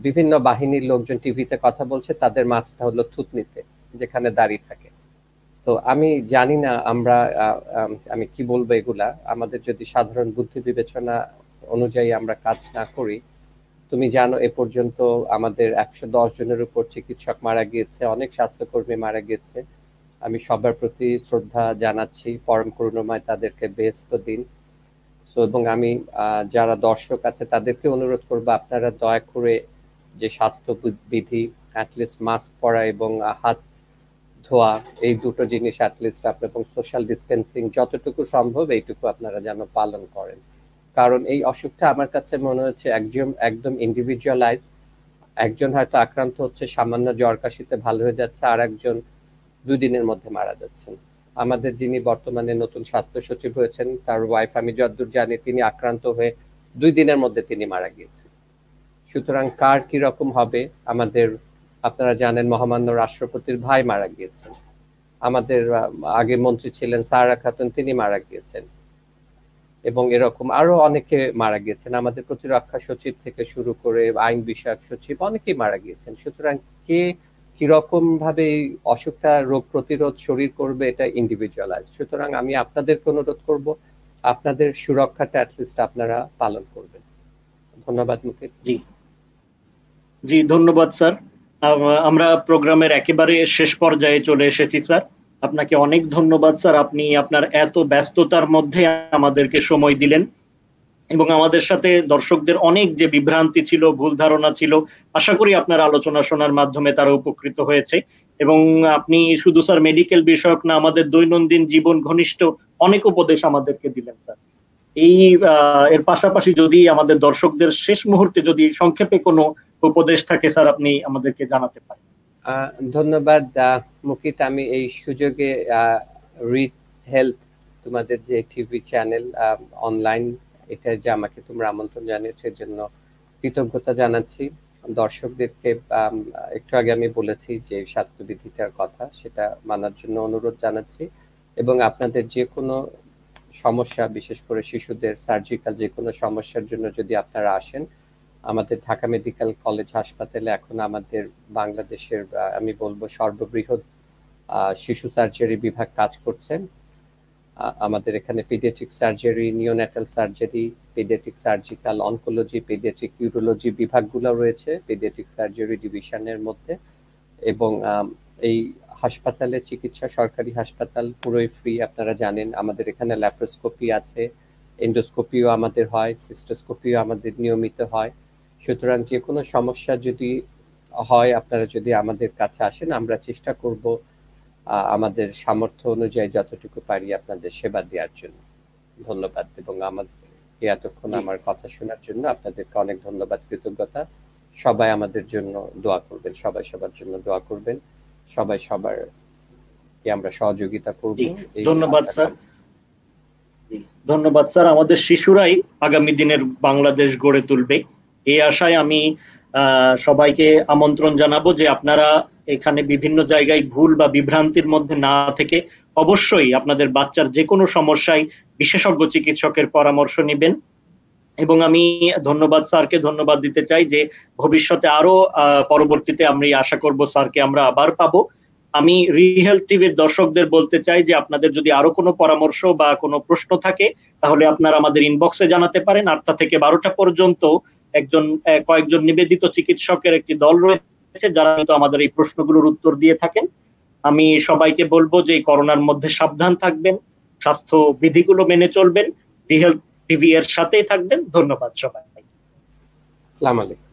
বিভিন্ন বাহিনীর লোকজন টিভিতে কথা বলছে তাদের মাছটা হলো থুতনিতে যেখানে দাঁড়িয়ে থাকে তো আমি জানি না আমরা আমি কি বলবো এগুলা আমাদের যদি সাধারণ বুদ্ধি বিবেচনা অনুযায়ী আমরা কাজ না করি তুমি জানো এ পর্যন্ত আমাদের একশো দশ জনের উপর চিকিৎসক মারা গিয়েছে অনেক স্বাস্থ্যকর্মী মারা গিয়েছে আমি সবার প্রতি শ্রদ্ধা জানাচ্ছি পরম করুণময় তাদেরকে ব্যস্ত দিন তো এবং আমি যারা দর্শক আছে তাদেরকে অনুরোধ করবো আপনারা দয়া করে যে স্বাস্থ্য বিধি অ্যাটলিস্ট মাস্ক পরা এবং হাত ধোয়া এই দুটো জিনিস অ্যাটলিস্ট আপনার এবং সোশ্যাল ডিস্টেন্সিং যতটুকু সম্ভব এইটুকু আপনারা যেন পালন করেন কারণ এই অসুখটা আমার কাছে মনে হচ্ছে একজন একদম ইন্ডিভিজুয়ালাইজ একজন হয়তো আক্রান্ত হচ্ছে সামান্য জ্বর কাশিতে ভালো হয়ে যাচ্ছে আর একজন দুদিনের মধ্যে মারা যাচ্ছেন আমাদের যিনি বর্তমানে নতুন স্বাস্থ্য সচিব হয়েছেন তার ওয়াইফ আমি যদ্দূর জানি তিনি আক্রান্ত হয়ে দুই দিনের মধ্যে তিনি মারা গিয়েছেন সুতরাং কার কি রকম হবে আমাদের আপনারা জানেন মহামান্য রাষ্ট্রপতির ভাই মারা গিয়েছেন আমাদের আগে মন্ত্রী ছিলেন সারা খাতুন তিনি মারা গিয়েছেন এবং এরকম আরো অনেকে মারা গিয়েছেন আমাদের প্রতিরক্ষা সচিব থেকে শুরু করে আইন বিষয়ক সচিব অনেকেই মারা গিয়েছেন সুতরাং কে কিরকম ভাবে অসুখটা রোগ প্রতিরোধ শরীর করবে এটা ইন্ডিভিজুয়ালাইজ সুতরাং আমি আপনাদেরকে অনুরোধ করব আপনাদের সুরক্ষাটা অ্যাটলিস্ট আপনারা পালন করবেন ধন্যবাদ মুকেশ জি জি ধন্যবাদ স্যার আমরা প্রোগ্রামের একেবারে শেষ পর্যায়ে চলে এসেছি স্যার আপনাকে অনেক ধন্যবাদ স্যার আপনি আপনার এত ব্যস্ততার মধ্যে আমাদেরকে সময় দিলেন এবং আমাদের সাথে দর্শকদের অনেক যে বিভ্রান্তি ছিল ভুল ধারণা ছিল আশা করি আপনার আলোচনা শোনার মাধ্যমে তারা উপকৃত হয়েছে এবং আপনি শুধু স্যার মেডিকেল বিষয়ক না আমাদের দৈনন্দিন জীবন ঘনিষ্ঠ অনেক উপদেশ আমাদেরকে দিলেন স্যার এই এর পাশাপাশি যদি আমাদের দর্শকদের শেষ মুহূর্তে যদি সংক্ষেপে কোনো উপদেশ থাকে স্যার আপনি আমাদেরকে জানাতে পারেন ধন্যবাদ মুকিত আমি এই সুযোগে রিড হেলথ তোমাদের যে টিভি চ্যানেল অনলাইন এটা যে আমাকে তোমরা আমন্ত্রণ জানিয়েছো এর জন্য কৃতজ্ঞতা জানাচ্ছি দর্শকদেরকে একটু আগে আমি বলেছি যে স্বাস্থ্যবিধিটার কথা সেটা মানার জন্য অনুরোধ জানাচ্ছি এবং আপনাদের যে কোনো সমস্যা বিশেষ করে শিশুদের সার্জিক্যাল যে কোনো সমস্যার জন্য যদি আপনারা আসেন আমাদের ঢাকা মেডিকেল কলেজ হাসপাতালে এখন আমাদের বাংলাদেশের আমি বলবো সর্ববৃহৎ শিশু সার্জারি বিভাগ কাজ করছেন আমাদের এখানে pediatric surgery neonatal surgery pediatric surgical oncology pediatric urology বিভাগগুলো রয়েছে পিডিয়াট্রিক সার্জারি ডিভিশনের মধ্যে এবং এই হাসপাতালে চিকিৎসা সরকারি হাসপাতাল পুরোই ফ্রি আপনারা জানেন আমাদের এখানে ল্যাপ্রোস্কোপি আছে এন্ডোস্কোপিও আমাদের হয় সিস্টোস্কোপিও আমাদের নিয়মিত হয় সুতরাং যে কোনো সমস্যা যদি হয় আপনারা যদি আমাদের কাছে আসেন আমরা চেষ্টা করবো আমাদের সামর্থ্য অনুযায়ী যতটুকু পারি আপনাদের সেবা দেওয়ার জন্য ধন্যবাদ এবং আমাদের এতক্ষণ আমার কথা শোনার জন্য আপনাদেরকে অনেক ধন্যবাদ কৃতজ্ঞতা সবাই আমাদের জন্য দোয়া করবেন সবাই সবার জন্য দোয়া করবেন সবাই সবার কে আমরা সহযোগিতা করব ধন্যবাদ স্যার ধন্যবাদ স্যার আমাদের শিশুরাই আগামী দিনের বাংলাদেশ গড়ে তুলবে এই আশায় আমি সবাইকে আমন্ত্রণ জানাবো যে আপনারা এখানে বিভিন্ন জায়গায় ভুল বা বিভ্রান্তির মধ্যে না থেকে অবশ্যই আপনাদের বাচ্চার যে কোনো সমস্যায় বিশেষজ্ঞ চিকিৎসকের পরামর্শ নেবেন এবং আমি ধন্যবাদ স্যারকে ধন্যবাদ দিতে চাই যে ভবিষ্যতে আরো পরবর্তীতে আমি আশা করব স্যারকে আমরা আবার পাবো আমি রিহেলথ টিভির দর্শকদের বলতে চাই যে আপনাদের যদি আরো কোনো পরামর্শ বা কোনো প্রশ্ন থাকে তাহলে আপনারা আমাদের ইনবক্সে জানাতে পারেন আটটা থেকে বারোটা পর্যন্ত একজন কয়েকজন নিবেদিত চিকিৎসকের একটি দল রয়েছে এসেছে যারা কিন্তু আমাদের এই প্রশ্নগুলোর উত্তর দিয়ে থাকেন আমি সবাইকে বলবো যে করোনার মধ্যে সাবধান থাকবেন স্বাস্থ্য বিধিগুলো মেনে চলবেন টিভি এর সাথেই থাকবেন ধন্যবাদ সবাই আসসালামু আলাইকুম